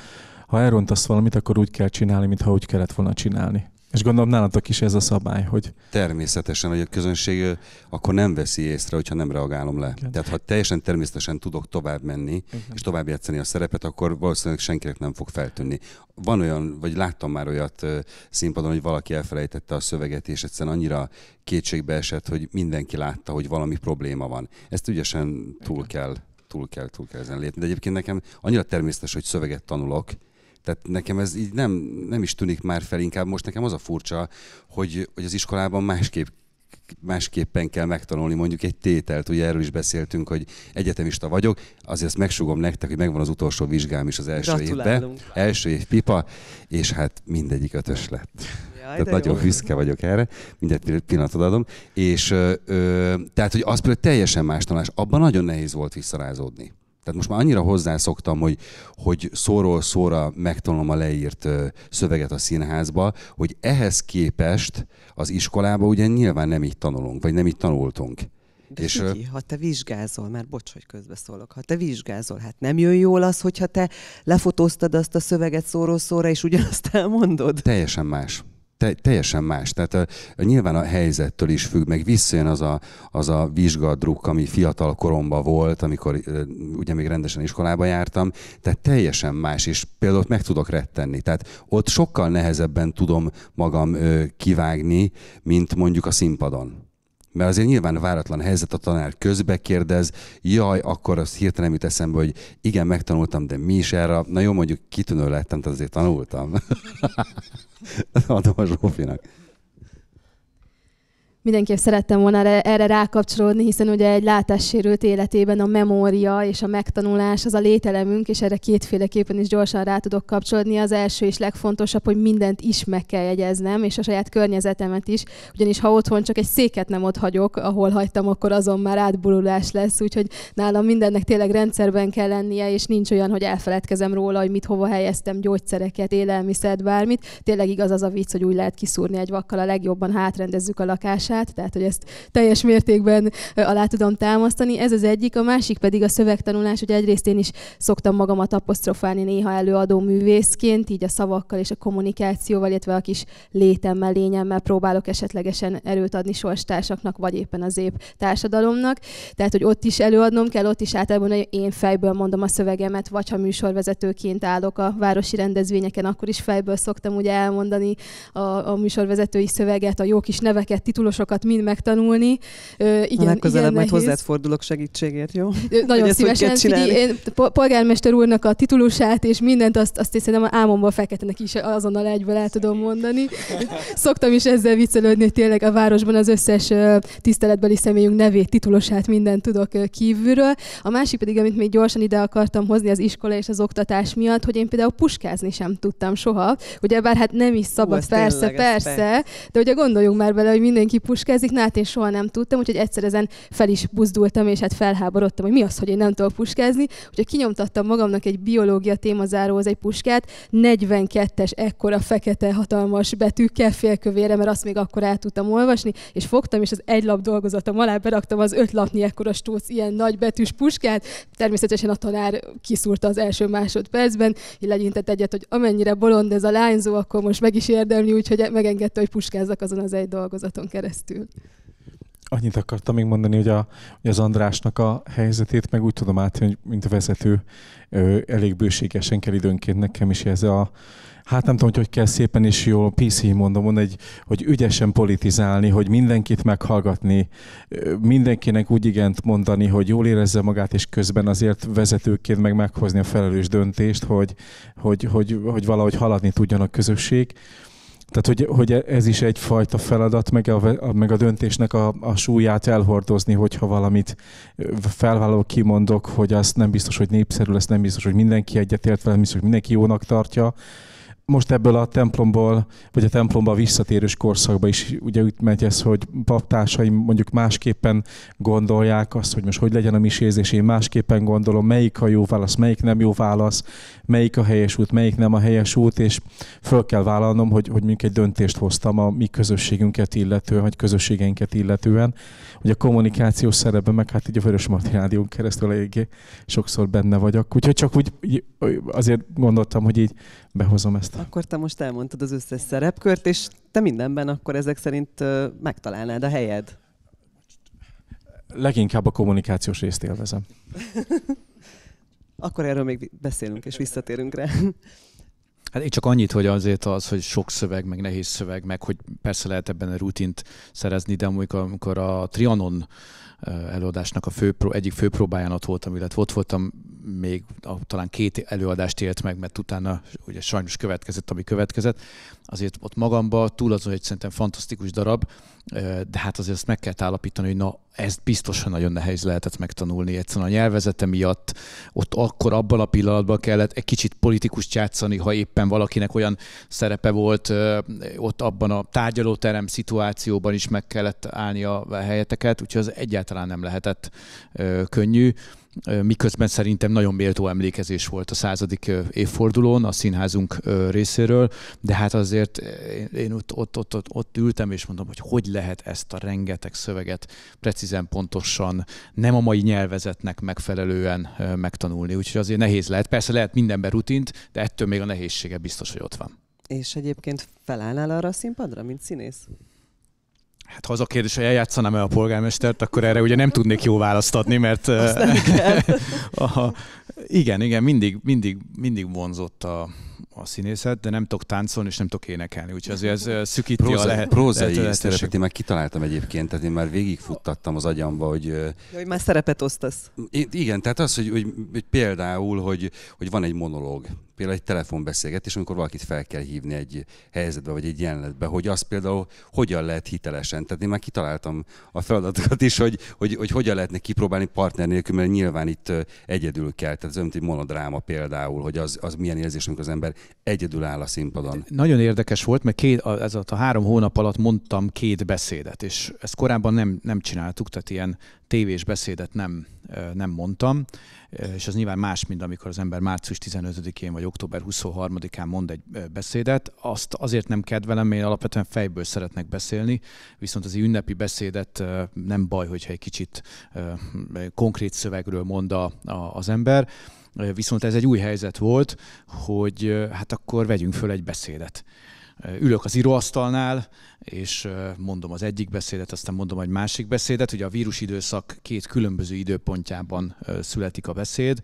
ha elrontasz valamit, akkor úgy kell csinálni, mintha úgy kellett volna csinálni. És gondolom nálatok is ez a szabály, hogy... Természetesen, hogy a közönség akkor nem veszi észre, hogyha nem reagálom le. Igen. Tehát ha teljesen természetesen tudok tovább menni, Igen. és tovább játszani a szerepet, akkor valószínűleg senkinek nem fog feltűnni. Van olyan, vagy láttam már olyat színpadon, hogy valaki elfelejtette a szöveget, és egyszerűen annyira kétségbe esett, hogy mindenki látta, hogy valami probléma van. Ezt ügyesen túl Igen. kell túl kell, túl kell ezen lépni. De egyébként nekem annyira természetes, hogy szöveget tanulok, tehát nekem ez így nem, nem is tűnik már fel, inkább most nekem az a furcsa, hogy, hogy az iskolában másképp másképpen kell megtanulni mondjuk egy tételt, ugye erről is beszéltünk, hogy egyetemista vagyok, azért ezt megsugom nektek, hogy megvan az utolsó vizsgám is az első évben. Első év pipa, és hát mindegyik ötös lett. Jaj, tehát nagyon büszke vagyok erre, mindent pillanatot adom. És ö, ö, tehát, hogy az például teljesen más tanulás, abban nagyon nehéz volt visszarázódni. Tehát most már annyira hozzászoktam, hogy, hogy szóról szóra megtanulom a leírt szöveget a színházba, hogy ehhez képest az iskolába ugye nyilván nem így tanulunk, vagy nem így tanultunk. De és figyelj, ha te vizsgázol, már bocs, hogy közbeszólok, ha te vizsgázol, hát nem jön jól az, hogyha te lefotóztad azt a szöveget szóról szóra, és ugyanazt elmondod? Teljesen más te, teljesen más. Tehát a, a, nyilván a helyzettől is függ, meg visszajön az a, az a vizsgadruk, ami fiatal koromban volt, amikor ugye még rendesen iskolába jártam, tehát teljesen más, és például ott meg tudok rettenni. Tehát ott sokkal nehezebben tudom magam ö, kivágni, mint mondjuk a színpadon. Mert azért nyilván váratlan helyzet, a tanár közbe kérdez, jaj, akkor azt hirtelen jut eszembe, hogy igen, megtanultam, de mi is erre. Na jó, mondjuk kitűnő lettem, tehát azért tanultam. Attends, je schon, vielen là mindenképp szerettem volna erre, rákapcsolódni, hiszen ugye egy látássérült életében a memória és a megtanulás az a lételemünk, és erre kétféleképpen is gyorsan rá tudok kapcsolódni. Az első és legfontosabb, hogy mindent is meg kell jegyeznem, és a saját környezetemet is, ugyanis ha otthon csak egy széket nem ott hagyok, ahol hagytam, akkor azon már átbululás lesz, úgyhogy nálam mindennek tényleg rendszerben kell lennie, és nincs olyan, hogy elfeledkezem róla, hogy mit hova helyeztem, gyógyszereket, élelmiszert, bármit. Tényleg igaz az a vicc, hogy úgy lehet kiszúrni egy vakkal, a legjobban hátrendezzük a lakását, hatását, tehát hogy ezt teljes mértékben alá tudom támasztani. Ez az egyik, a másik pedig a szövegtanulás, hogy egyrészt én is szoktam magamat apostrofálni néha előadó művészként, így a szavakkal és a kommunikációval, illetve a kis létemmel, lényemmel próbálok esetlegesen erőt adni sorstársaknak, vagy éppen az épp társadalomnak. Tehát, hogy ott is előadnom kell, ott is általában én fejből mondom a szövegemet, vagy ha műsorvezetőként állok a városi rendezvényeken, akkor is fejből szoktam ugye elmondani a, a műsorvezetői szöveget, a jó kis neveket, titulos sokat mind megtanulni. Ö, igen, legközelebb igen, majd nehéz. hozzád fordulok segítségért, jó? Ö, nagyon szívesen. Figyelj, én polgármester úrnak a titulusát és mindent azt, azt hiszem álmomban feketenek is azonnal egyből el tudom mondani. Szoktam is ezzel viccelődni, hogy tényleg a városban az összes tiszteletbeli személyünk nevét, titulusát, mindent tudok kívülről. A másik pedig, amit még gyorsan ide akartam hozni az iskola és az oktatás miatt, hogy én például puskázni sem tudtam soha. Ugye bár hát nem is szabad, Hú, persze, tényleg, persze, persze, de ugye gondoljunk már bele, hogy mindenki puskázik na hát én soha nem tudtam, úgyhogy egyszer ezen fel is buzdultam, és hát felháborodtam, hogy mi az, hogy én nem tudok puskázni. Úgyhogy kinyomtattam magamnak egy biológia témazáróhoz egy puskát, 42-es ekkora fekete hatalmas betűkkel félkövére, mert azt még akkor el tudtam olvasni, és fogtam, és az egy lap dolgozatom alá beraktam az öt lapnyi ekkora stúc ilyen nagy betűs puskát. Természetesen a tanár kiszúrta az első másodpercben, így legyintett egyet, hogy amennyire bolond ez a lányzó, akkor most meg is érdemli, úgyhogy megengedte, hogy puskázzak azon az egy dolgozaton keresztül keresztül. Annyit akartam még mondani, hogy, a, hogy az Andrásnak a helyzetét meg úgy tudom át, hogy mint a vezető ö, elég bőségesen kell időnként nekem is ez a hát nem tudom, hogy, hogy kell szépen és jól PC mondom, egy, hogy ügyesen politizálni, hogy mindenkit meghallgatni, mindenkinek úgy igent mondani, hogy jól érezze magát, és közben azért vezetőként meg meghozni a felelős döntést, hogy, hogy, hogy, hogy valahogy haladni tudjon a közösség tehát, hogy, hogy ez is egyfajta feladat, meg a, a, meg a döntésnek a, a súlyát elhordozni, hogyha valamit felvállaló kimondok, hogy azt nem biztos, hogy népszerű lesz, nem biztos, hogy mindenki egyetért velem, biztos, hogy mindenki jónak tartja, most ebből a templomból, vagy a templomba visszatérős korszakba is ugye úgy megy ez, hogy paptársaim mondjuk másképpen gondolják azt, hogy most hogy legyen a misézés, én másképpen gondolom, melyik a jó válasz, melyik nem jó válasz, melyik a helyes út, melyik nem a helyes út, és föl kell vállalnom, hogy, hogy mink egy döntést hoztam a mi közösségünket illetően, vagy közösségeinket illetően, hogy a kommunikációs szerepben, meg hát így a Vörös Marti Rádión keresztül eléggé sokszor benne vagyok. Úgyhogy csak úgy azért gondoltam, hogy így behozom ezt akkor te most elmondtad az összes szerepkört, és te mindenben akkor ezek szerint megtalálnád a helyed. Leginkább a kommunikációs részt élvezem. akkor erről még beszélünk, és visszatérünk rá. Hát én csak annyit, hogy azért az, hogy sok szöveg, meg nehéz szöveg, meg hogy persze lehet ebben a rutint szerezni, de amikor, amikor a Trianon előadásnak a fő, egyik fő próbáján ott voltam, illetve ott voltam még a, talán két előadást élt meg, mert utána ugye sajnos következett, ami következett. Azért ott magamban túl azon, hogy szerintem fantasztikus darab, de hát azért ezt meg kell állapítani, hogy na, ezt biztosan nagyon nehéz lehetett megtanulni. Egyszerűen a nyelvezete miatt ott akkor abban a pillanatban kellett egy kicsit politikus játszani, ha éppen valakinek olyan szerepe volt ott abban a tárgyalóterem szituációban is meg kellett állni a helyeteket, úgyhogy az egyáltalán nem lehetett könnyű miközben szerintem nagyon méltó emlékezés volt a századik évfordulón a színházunk részéről, de hát azért én ott, ott, ott, ott, ott ültem, és mondom, hogy hogy lehet ezt a rengeteg szöveget precízen, pontosan, nem a mai nyelvezetnek megfelelően megtanulni, úgyhogy azért nehéz lehet. Persze lehet mindenben rutint, de ettől még a nehézsége biztos, hogy ott van. És egyébként felállnál arra a színpadra, mint színész? Hát ha az a kérdés, hogy eljátszanám el a polgármestert, akkor erre ugye nem tudnék jó választ adni, mert a, igen, igen, mindig, mindig, mindig vonzott a, a színészet, de nem tudok táncolni, és nem tudok énekelni, úgyhogy azért ez szükíti Próza, a lehet. Prózai lehet, szerepet én már kitaláltam egyébként, tehát én már végigfuttattam az agyamba, hogy... Ja, hogy már szerepet osztasz. Igen, tehát az, hogy, hogy, hogy például, hogy, hogy van egy monológ, például egy telefonbeszélgetés, amikor valakit fel kell hívni egy helyzetbe, vagy egy jelenetbe, hogy az például hogyan lehet hitelesen. Tehát én már kitaláltam a feladatokat is, hogy, hogy, hogy hogyan lehetne kipróbálni partner nélkül, mert nyilván itt egyedül kell. Tehát ez egy monodráma például, hogy az, az milyen érzés, amikor az ember egyedül áll a színpadon. Nagyon érdekes volt, mert két, ez a három hónap alatt mondtam két beszédet, és ezt korábban nem, nem csináltuk, tehát ilyen tévés beszédet nem, nem mondtam, és az nyilván más, mint amikor az ember március 15-én vagy október 23-án mond egy beszédet. Azt azért nem kedvelem, én alapvetően fejből szeretnek beszélni, viszont az ünnepi beszédet nem baj, hogyha egy kicsit konkrét szövegről mond a, a, az ember. Viszont ez egy új helyzet volt, hogy hát akkor vegyünk föl egy beszédet ülök az íróasztalnál, és mondom az egyik beszédet, aztán mondom egy másik beszédet. Ugye a vírus időszak két különböző időpontjában születik a beszéd.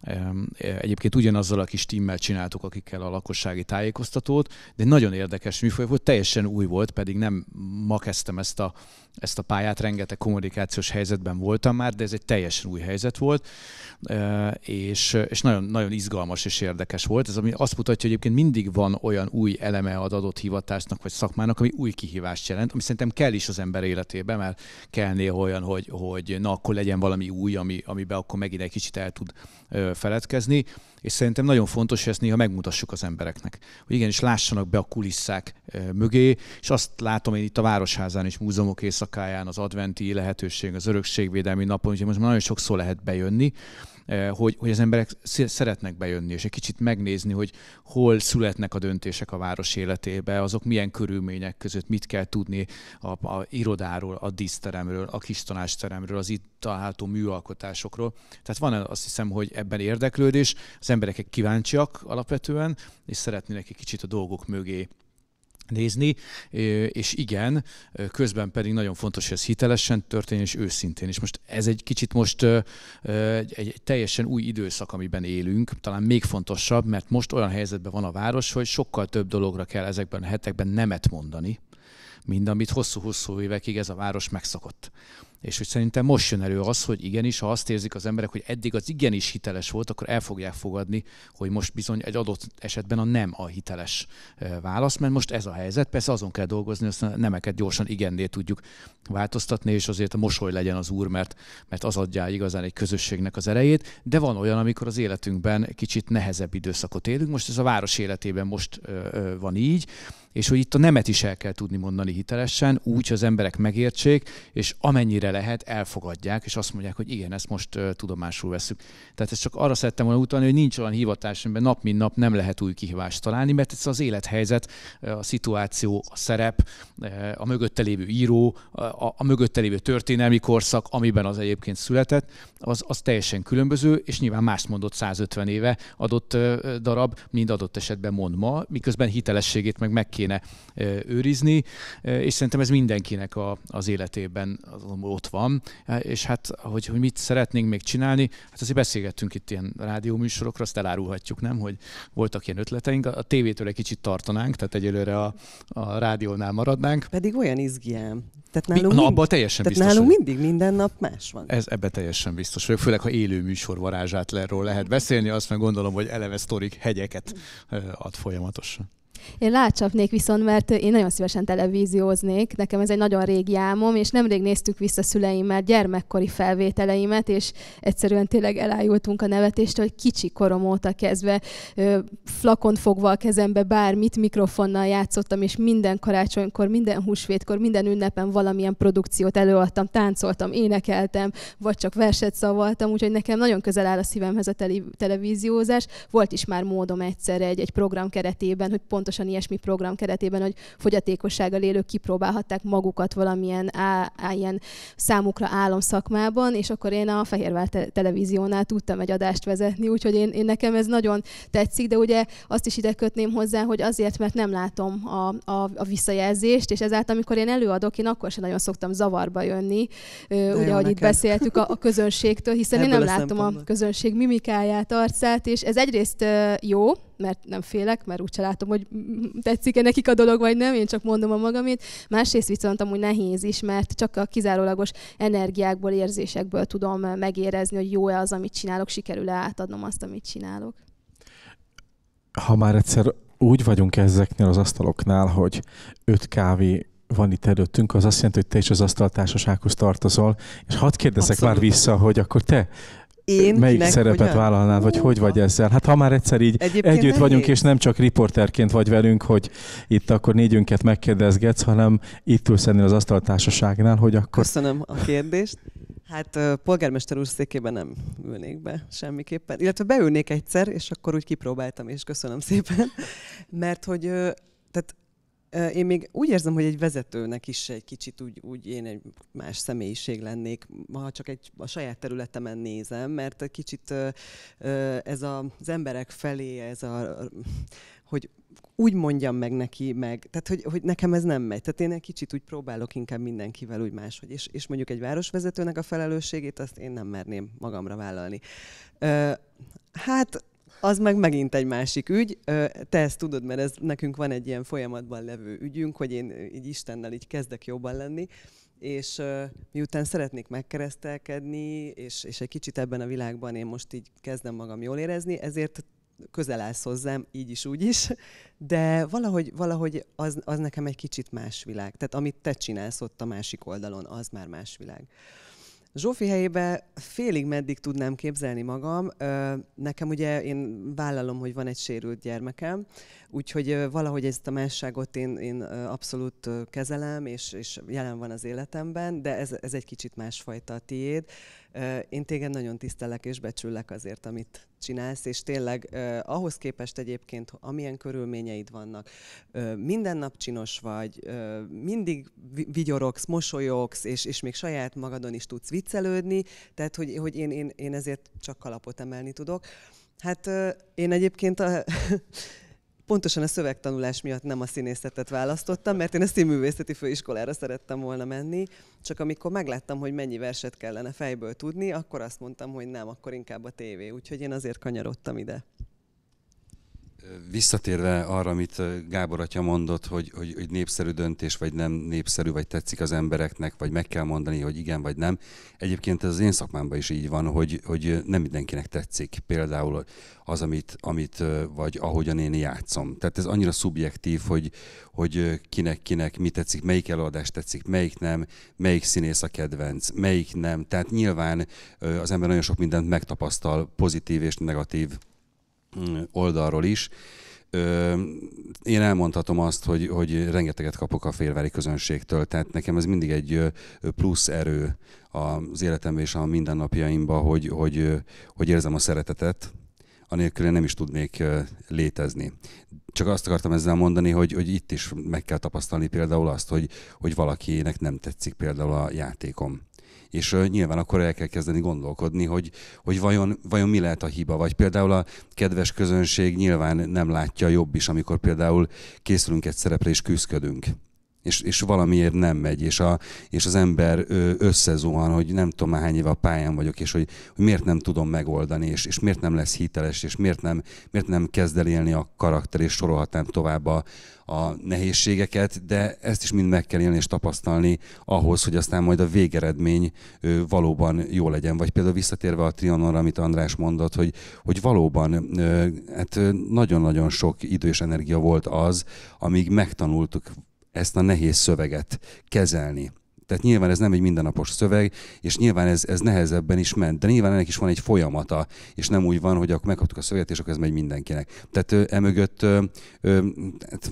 E, egyébként ugyanazzal a kis timmel csináltuk, akikkel a lakossági tájékoztatót, de nagyon érdekes műfaj volt, teljesen új volt, pedig nem ma kezdtem ezt a ezt a pályát, rengeteg kommunikációs helyzetben voltam már, de ez egy teljesen új helyzet volt, és, és nagyon, nagyon izgalmas és érdekes volt. Ez ami azt mutatja, hogy egyébként mindig van olyan új eleme az adott hivatásnak vagy szakmának, ami új kihívást jelent, ami szerintem kell is az ember életében, mert kell néha olyan, hogy, hogy na akkor legyen valami új, ami, amiben akkor megint egy kicsit el tud feledkezni, és szerintem nagyon fontos, hogy ezt néha megmutassuk az embereknek, hogy igenis lássanak be a kulisszák mögé, és azt látom én itt a Városházán is múzeumok és éjszakáján, az adventi lehetőség, az örökségvédelmi napon, úgyhogy most már nagyon sokszor lehet bejönni, eh, hogy, hogy az emberek szeretnek bejönni, és egy kicsit megnézni, hogy hol születnek a döntések a város életébe, azok milyen körülmények között, mit kell tudni a, a irodáról, a díszteremről, a kis tanásteremről, az itt található műalkotásokról. Tehát van azt hiszem, hogy ebben érdeklődés, az emberek kíváncsiak alapvetően, és szeretnének egy kicsit a dolgok mögé nézni, és igen, közben pedig nagyon fontos, hogy ez hitelesen történjen, és őszintén. És most ez egy kicsit most egy, egy teljesen új időszak, amiben élünk, talán még fontosabb, mert most olyan helyzetben van a város, hogy sokkal több dologra kell ezekben a hetekben nemet mondani, mint amit hosszú-hosszú évekig ez a város megszokott. És hogy szerintem most jön elő az, hogy igenis, ha azt érzik az emberek, hogy eddig az igenis hiteles volt, akkor el fogják fogadni, hogy most bizony egy adott esetben a nem a hiteles válasz, mert most ez a helyzet. Persze azon kell dolgozni, hogy a nemeket gyorsan igenné tudjuk változtatni, és azért a mosoly legyen az úr, mert, mert az adja igazán egy közösségnek az erejét. De van olyan, amikor az életünkben kicsit nehezebb időszakot élünk. Most ez a város életében most van így, és hogy itt a nemet is el kell tudni mondani hitelesen, úgy, hogy az emberek megértsék, és amennyire lehet, elfogadják, és azt mondják, hogy igen, ezt most uh, tudomásul veszük. Tehát ezt csak arra szerettem volna utalni, hogy nincs olyan hivatás, amiben nap mint nap nem lehet új kihívást találni, mert ez az élethelyzet, a szituáció, a szerep, a mögötte lévő író, a, a mögötte lévő történelmi korszak, amiben az egyébként született, az, az teljesen különböző, és nyilván más mondott 150 éve adott darab, mind adott esetben mond ma, miközben hitelességét meg megkérdezik kéne őrizni, és szerintem ez mindenkinek a, az életében ott van, és hát, hogy, hogy mit szeretnénk még csinálni, hát azért beszélgettünk itt ilyen rádióműsorokra, azt elárulhatjuk, nem, hogy voltak ilyen ötleteink, a tévétől egy kicsit tartanánk, tehát egyelőre a, a rádiónál maradnánk. Pedig olyan izgiám. Tehát nálunk, Mi, na, mind... teljesen tehát biztos, nálunk mindig minden nap más van. Ez ebbe teljesen biztos vagyok, főleg ha élő műsor varázsát lehet beszélni, azt meg gondolom, hogy eleve sztorik hegyeket ad folyamatosan. Én látcsapnék viszont, mert én nagyon szívesen televízióznék, nekem ez egy nagyon régi álmom, és nemrég néztük vissza szüleimmel gyermekkori felvételeimet, és egyszerűen tényleg elájultunk a nevetést, hogy kicsi korom óta kezdve flakon fogva a kezembe bármit, mikrofonnal játszottam, és minden karácsonykor, minden húsvétkor, minden ünnepen valamilyen produkciót előadtam, táncoltam, énekeltem, vagy csak verset szavaltam, úgyhogy nekem nagyon közel áll a szívemhez a televíziózás. Volt is már módom egyszer egy, egy program keretében, hogy pontosan pontosan ilyesmi program keretében, hogy fogyatékossággal élők kipróbálhatták magukat valamilyen á, á, ilyen számukra álomszakmában, és akkor én a Fehérvár te- televíziónál tudtam egy adást vezetni, úgyhogy én, én nekem ez nagyon tetszik, de ugye azt is ide kötném hozzá, hogy azért, mert nem látom a, a, a visszajelzést, és ezáltal, amikor én előadok, én akkor sem nagyon szoktam zavarba jönni, de ugye, ahogy neked. itt beszéltük a, a közönségtől, hiszen Ebből én nem látom a közönség mimikáját, arcát, és ez egyrészt jó, mert nem félek, mert úgyse látom, hogy tetszik-e nekik a dolog, vagy nem, én csak mondom a magamét. Másrészt viszont amúgy nehéz is, mert csak a kizárólagos energiákból, érzésekből tudom megérezni, hogy jó-e az, amit csinálok, sikerül-e átadnom azt, amit csinálok. Ha már egyszer úgy vagyunk ezeknél az asztaloknál, hogy öt kávé van itt előttünk, az azt jelenti, hogy te is az asztaltársasághoz tartozol, és hadd kérdezek Abszolút. már vissza, hogy akkor te én Melyik kinek, szerepet hogyan? vállalnád, vagy hogy vagy ezzel? Hát ha már egyszer így Egyébként együtt vagyunk, és nem csak riporterként vagy velünk, hogy itt akkor négyünket megkérdezgetsz, hanem itt ülsz ennél az asztaltársaságnál, hogy akkor... Köszönöm a kérdést. Hát polgármester úr székében nem ülnék be semmiképpen. Illetve beülnék egyszer, és akkor úgy kipróbáltam, és köszönöm szépen. Mert hogy tehát én még úgy érzem, hogy egy vezetőnek is egy kicsit úgy, úgy én egy más személyiség lennék, ha csak egy a saját területemen nézem, mert egy kicsit ez a, az emberek felé, ez a, hogy úgy mondjam meg neki, meg, tehát hogy, hogy nekem ez nem megy. Tehát én egy kicsit úgy próbálok inkább mindenkivel úgy máshogy. És, és mondjuk egy városvezetőnek a felelősségét azt én nem merném magamra vállalni. hát az meg megint egy másik ügy. Te ezt tudod, mert ez nekünk van egy ilyen folyamatban levő ügyünk, hogy én így Istennel így kezdek jobban lenni, és miután szeretnék megkeresztelkedni, és, és egy kicsit ebben a világban én most így kezdem magam jól érezni, ezért közel állsz hozzám, így is, úgy is, de valahogy, valahogy az, az nekem egy kicsit más világ. Tehát amit te csinálsz ott a másik oldalon, az már más világ. Zsófi helyébe félig meddig tudnám képzelni magam. Nekem ugye én vállalom, hogy van egy sérült gyermekem, úgyhogy valahogy ezt a másságot én, én abszolút kezelem, és, és jelen van az életemben, de ez, ez egy kicsit másfajta a tiéd. Én téged nagyon tisztelek és becsüllek azért, amit csinálsz, és tényleg eh, ahhoz képest egyébként, amilyen körülményeid vannak, eh, minden nap csinos vagy, eh, mindig vigyorogsz, mosolyogsz, és, és még saját magadon is tudsz viccelődni, tehát hogy, hogy én, én, én ezért csak kalapot emelni tudok. Hát eh, én egyébként a, pontosan a szövegtanulás miatt nem a színészetet választottam, mert én a színművészeti főiskolára szerettem volna menni, csak amikor megláttam, hogy mennyi verset kellene fejből tudni, akkor azt mondtam, hogy nem, akkor inkább a tévé. Úgyhogy én azért kanyarodtam ide. Visszatérve arra, amit Gábor atya mondott, hogy, hogy, hogy népszerű döntés, vagy nem népszerű, vagy tetszik az embereknek, vagy meg kell mondani, hogy igen, vagy nem. Egyébként ez az én szakmámban is így van, hogy, hogy nem mindenkinek tetszik például az, amit, amit vagy ahogyan én játszom. Tehát ez annyira szubjektív, hogy, hogy kinek, kinek mi tetszik, melyik előadás tetszik, melyik nem, melyik színész a kedvenc, melyik nem. Tehát nyilván az ember nagyon sok mindent megtapasztal, pozitív és negatív Mm, oldalról is. Én elmondhatom azt, hogy, hogy rengeteget kapok a félveri közönségtől, tehát nekem ez mindig egy plusz erő az életemben és a mindennapjaimban, hogy, hogy, hogy érzem a szeretetet, anélkül én nem is tudnék létezni. Csak azt akartam ezzel mondani, hogy, hogy itt is meg kell tapasztalni például azt, hogy, hogy valakinek nem tetszik például a játékom és uh, nyilván akkor el kell kezdeni gondolkodni, hogy, hogy vajon, vajon mi lehet a hiba, vagy például a kedves közönség nyilván nem látja jobb is, amikor például készülünk egy szerepre és küzdködünk és, és valamiért nem megy, és, a, és az ember összezuhan, hogy nem tudom már hány éve a pályán vagyok, és hogy, hogy miért nem tudom megoldani, és, és miért nem lesz hiteles, és miért nem, miért nem kezd el élni a karakter, és sorolhatnám tovább a, a nehézségeket, de ezt is mind meg kell élni és tapasztalni ahhoz, hogy aztán majd a végeredmény ö, valóban jó legyen. Vagy például visszatérve a Trianonra, amit András mondott, hogy, hogy valóban ö, hát nagyon-nagyon sok idő és energia volt az, amíg megtanultuk ezt a nehéz szöveget kezelni. Tehát nyilván ez nem egy mindennapos szöveg, és nyilván ez, ez nehezebben is ment, de nyilván ennek is van egy folyamata, és nem úgy van, hogy akkor megkaptuk a szöveget, és akkor ez megy mindenkinek. Tehát ö, emögött ö, ö,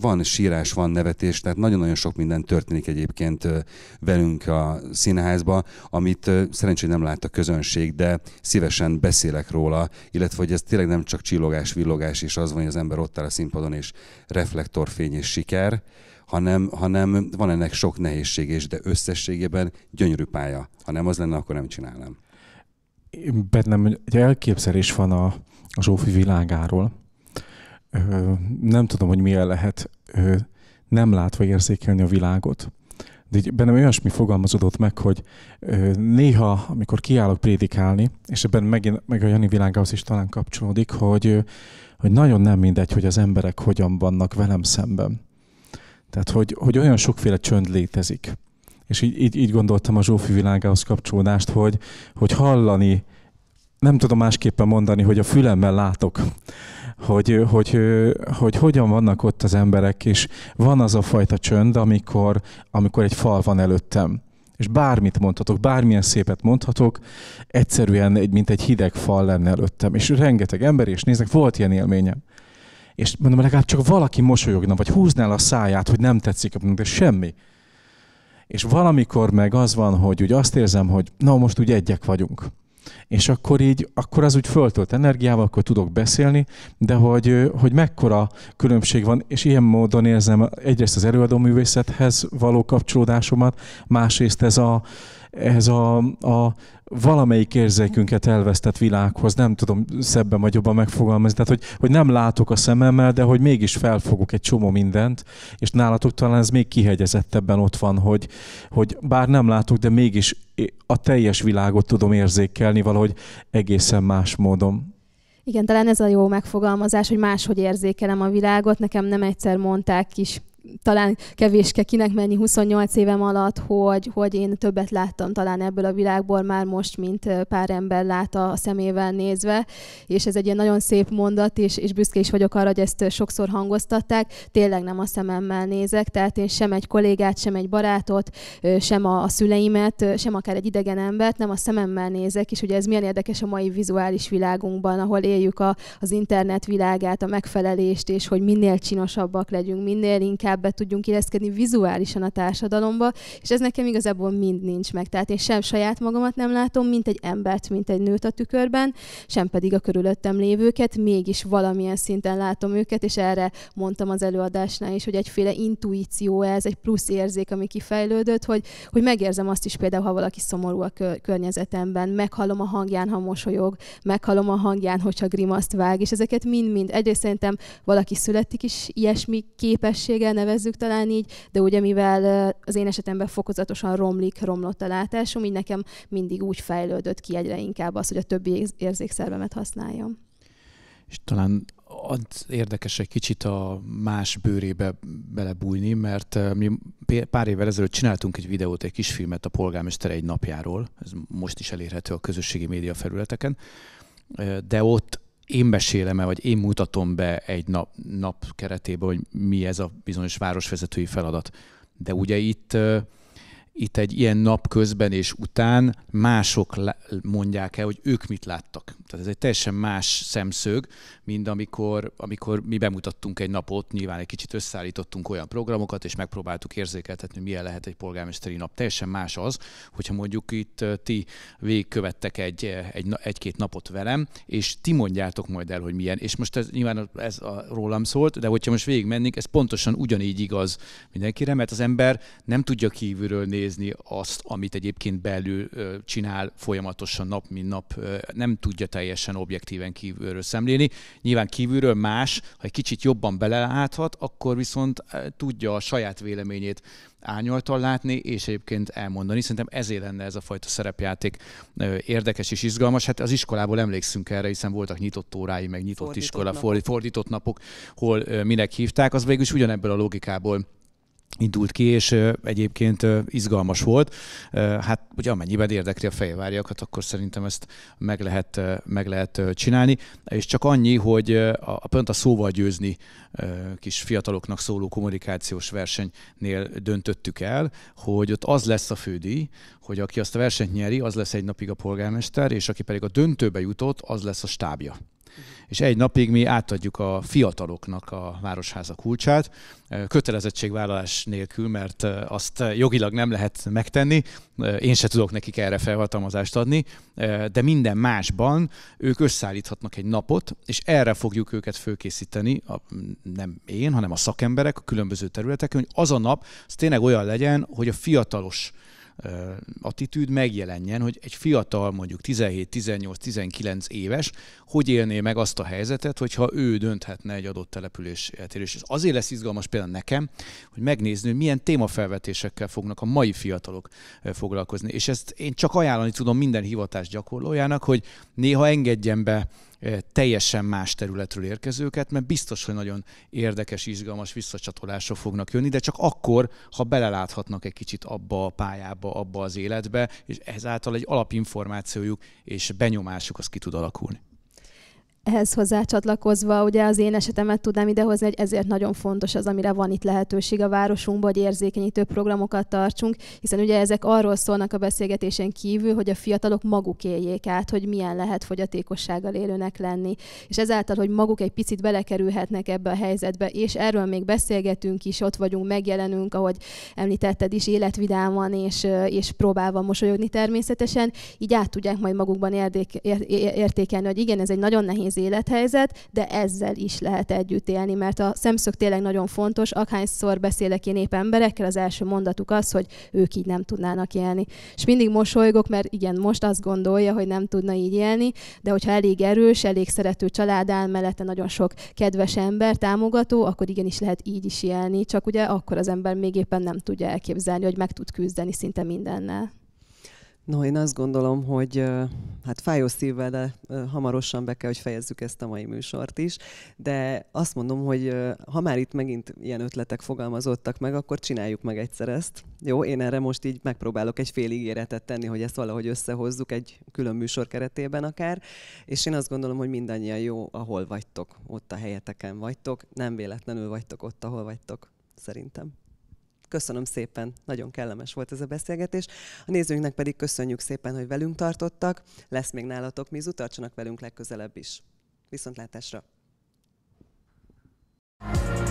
van sírás, van nevetés, tehát nagyon-nagyon sok minden történik egyébként ö, velünk a színházba, amit ö, szerencsére nem lát a közönség, de szívesen beszélek róla, illetve hogy ez tényleg nem csak csillogás, villogás, és az van, hogy az ember ott áll a színpadon, és reflektorfény és siker, hanem, hanem van ennek sok nehézség és de összességében gyönyörű pálya. Ha nem az lenne, akkor nem csinálnám. Bennem egy elképzelés van a, a Zsófi világáról. Ö, nem tudom, hogy milyen lehet ö, nem látva érzékelni a világot. De így bennem olyasmi fogalmazódott meg, hogy néha, amikor kiállok prédikálni, és ebben megint meg a Jani világához is talán kapcsolódik, hogy, hogy nagyon nem mindegy, hogy az emberek hogyan vannak velem szemben. Tehát, hogy, hogy olyan sokféle csönd létezik. És így, így, így gondoltam a Zsófi világához kapcsolódást, hogy, hogy hallani, nem tudom másképpen mondani, hogy a fülemmel látok, hogy, hogy, hogy, hogy hogyan vannak ott az emberek, és van az a fajta csönd, amikor, amikor egy fal van előttem és bármit mondhatok, bármilyen szépet mondhatok, egyszerűen egy, mint egy hideg fal lenne előttem, és rengeteg ember, és néznek, volt ilyen élményem. És mondom, legalább csak valaki mosolyogna, vagy húznál a száját, hogy nem tetszik, de semmi. És valamikor meg az van, hogy úgy azt érzem, hogy na most úgy egyek vagyunk. És akkor így, akkor az úgy föltölt energiával, akkor tudok beszélni, de hogy, hogy mekkora különbség van, és ilyen módon érzem egyrészt az előadó művészethez való kapcsolódásomat, másrészt ez a, ez a, a valamelyik érzékünket elvesztett világhoz, nem tudom szebben vagy jobban megfogalmazni, tehát hogy, hogy nem látok a szememmel, de hogy mégis felfogok egy csomó mindent, és nálatok talán ez még kihegyezettebben ott van, hogy, hogy bár nem látok, de mégis a teljes világot tudom érzékelni valahogy egészen más módon. Igen, talán ez a jó megfogalmazás, hogy máshogy érzékelem a világot. Nekem nem egyszer mondták is talán kevéske kinek mennyi 28 évem alatt, hogy, hogy én többet láttam talán ebből a világból már most, mint pár ember lát a szemével nézve, és ez egy ilyen nagyon szép mondat, és, és büszke is vagyok arra, hogy ezt sokszor hangoztatták, tényleg nem a szememmel nézek, tehát én sem egy kollégát, sem egy barátot, sem a, a szüleimet, sem akár egy idegen embert, nem a szememmel nézek, és ugye ez milyen érdekes a mai vizuális világunkban, ahol éljük a, az internet világát, a megfelelést, és hogy minél csinosabbak legyünk, minél inkább inkább be tudjunk illeszkedni vizuálisan a társadalomba, és ez nekem igazából mind nincs meg. Tehát én sem saját magamat nem látom, mint egy embert, mint egy nőt a tükörben, sem pedig a körülöttem lévőket, mégis valamilyen szinten látom őket, és erre mondtam az előadásnál is, hogy egyféle intuíció ez, egy plusz érzék, ami kifejlődött, hogy, hogy megérzem azt is például, ha valaki szomorú a kör- környezetemben, meghallom a hangján, ha mosolyog, meghallom a hangján, hogyha grimaszt vág, és ezeket mind-mind. Egyrészt szerintem valaki születik is ilyesmi képességgel, nevezzük talán így, de ugye mivel az én esetemben fokozatosan romlik, romlott a látásom, így nekem mindig úgy fejlődött ki egyre inkább az, hogy a többi érzékszervemet használjam. És talán az érdekes egy kicsit a más bőrébe belebújni, mert mi pár évvel ezelőtt csináltunk egy videót, egy kisfilmet a polgármester egy napjáról, ez most is elérhető a közösségi média felületeken, de ott én mesélem e vagy én mutatom be egy nap, nap keretében, hogy mi ez a bizonyos városvezetői feladat. De ugye itt itt egy ilyen nap közben és után mások mondják el, hogy ők mit láttak. Tehát ez egy teljesen más szemszög, mint amikor, amikor mi bemutattunk egy napot, nyilván egy kicsit összeállítottunk olyan programokat, és megpróbáltuk érzékeltetni, milyen lehet egy polgármesteri nap. Teljesen más az, hogyha mondjuk itt ti végigkövettek egy, egy, egy-két napot velem, és ti mondjátok majd el, hogy milyen. És most ez nyilván ez a, rólam szólt, de hogyha most végigmennénk, ez pontosan ugyanígy igaz mindenkire, mert az ember nem tudja kívülről nézni, idézni azt, amit egyébként belül csinál folyamatosan nap, mint nap, nem tudja teljesen objektíven kívülről szemlélni. Nyilván kívülről más, ha egy kicsit jobban beleláthat, akkor viszont tudja a saját véleményét ányoltan látni, és egyébként elmondani. Szerintem ezért lenne ez a fajta szerepjáték érdekes és izgalmas. Hát az iskolából emlékszünk erre, hiszen voltak nyitott órái, meg nyitott fordított iskola, napok. fordított napok, hol minek hívták. Az végül is ugyanebből a logikából indult ki, és egyébként izgalmas volt. Hát hogy amennyiben érdekli a fejvárjakat, akkor szerintem ezt meg lehet, meg lehet csinálni. És csak annyi, hogy a, a pont a szóval győzni kis fiataloknak szóló kommunikációs versenynél döntöttük el, hogy ott az lesz a fődíj, hogy aki azt a versenyt nyeri, az lesz egy napig a polgármester, és aki pedig a döntőbe jutott, az lesz a stábja és egy napig mi átadjuk a fiataloknak a Városháza kulcsát, kötelezettségvállalás nélkül, mert azt jogilag nem lehet megtenni, én se tudok nekik erre felhatalmazást adni, de minden másban ők összeállíthatnak egy napot, és erre fogjuk őket fölkészíteni, a, nem én, hanem a szakemberek a különböző területeken, hogy az a nap az tényleg olyan legyen, hogy a fiatalos attitűd megjelenjen, hogy egy fiatal, mondjuk 17-18-19 éves, hogy élné meg azt a helyzetet, hogyha ő dönthetne egy adott település eltérés. És azért lesz izgalmas például nekem, hogy megnézni, hogy milyen témafelvetésekkel fognak a mai fiatalok foglalkozni. És ezt én csak ajánlani tudom minden hivatás gyakorlójának, hogy néha engedjen be teljesen más területről érkezőket, mert biztos, hogy nagyon érdekes, izgalmas visszacsatolások fognak jönni, de csak akkor, ha beleláthatnak egy kicsit abba a pályába, abba az életbe, és ezáltal egy alapinformációjuk és benyomásuk az ki tud alakulni. Ehhez hozzá csatlakozva, ugye az én esetemet tudnám idehozni, hogy ezért nagyon fontos az, amire van itt lehetőség a városunkban, hogy érzékenyítő programokat tartsunk, hiszen ugye ezek arról szólnak a beszélgetésen kívül, hogy a fiatalok maguk éljék át, hogy milyen lehet fogyatékossággal élőnek lenni. És ezáltal, hogy maguk egy picit belekerülhetnek ebbe a helyzetbe, és erről még beszélgetünk is, ott vagyunk, megjelenünk, ahogy említetted is, életvidáman és, és próbálva mosolyogni természetesen, így át tudják majd magukban érték, értékelni, hogy igen, ez egy nagyon nehéz nehéz élethelyzet, de ezzel is lehet együtt élni, mert a szemszög tényleg nagyon fontos. Akányszor beszélek én épp emberekkel, az első mondatuk az, hogy ők így nem tudnának élni. És mindig mosolygok, mert igen, most azt gondolja, hogy nem tudna így élni, de hogyha elég erős, elég szerető család áll mellette, nagyon sok kedves ember, támogató, akkor igenis lehet így is élni, csak ugye akkor az ember még éppen nem tudja elképzelni, hogy meg tud küzdeni szinte mindennel. No, én azt gondolom, hogy hát fájó szívvel, de hamarosan be kell, hogy fejezzük ezt a mai műsort is, de azt mondom, hogy ha már itt megint ilyen ötletek fogalmazottak meg, akkor csináljuk meg egyszer ezt. Jó, én erre most így megpróbálok egy fél ígéretet tenni, hogy ezt valahogy összehozzuk egy külön műsor keretében akár, és én azt gondolom, hogy mindannyian jó, ahol vagytok, ott a helyeteken vagytok, nem véletlenül vagytok ott, ahol vagytok, szerintem. Köszönöm szépen, nagyon kellemes volt ez a beszélgetés. A nézőinknek pedig köszönjük szépen, hogy velünk tartottak. Lesz még nálatok mizu, tartsanak velünk legközelebb is. Viszontlátásra! thank you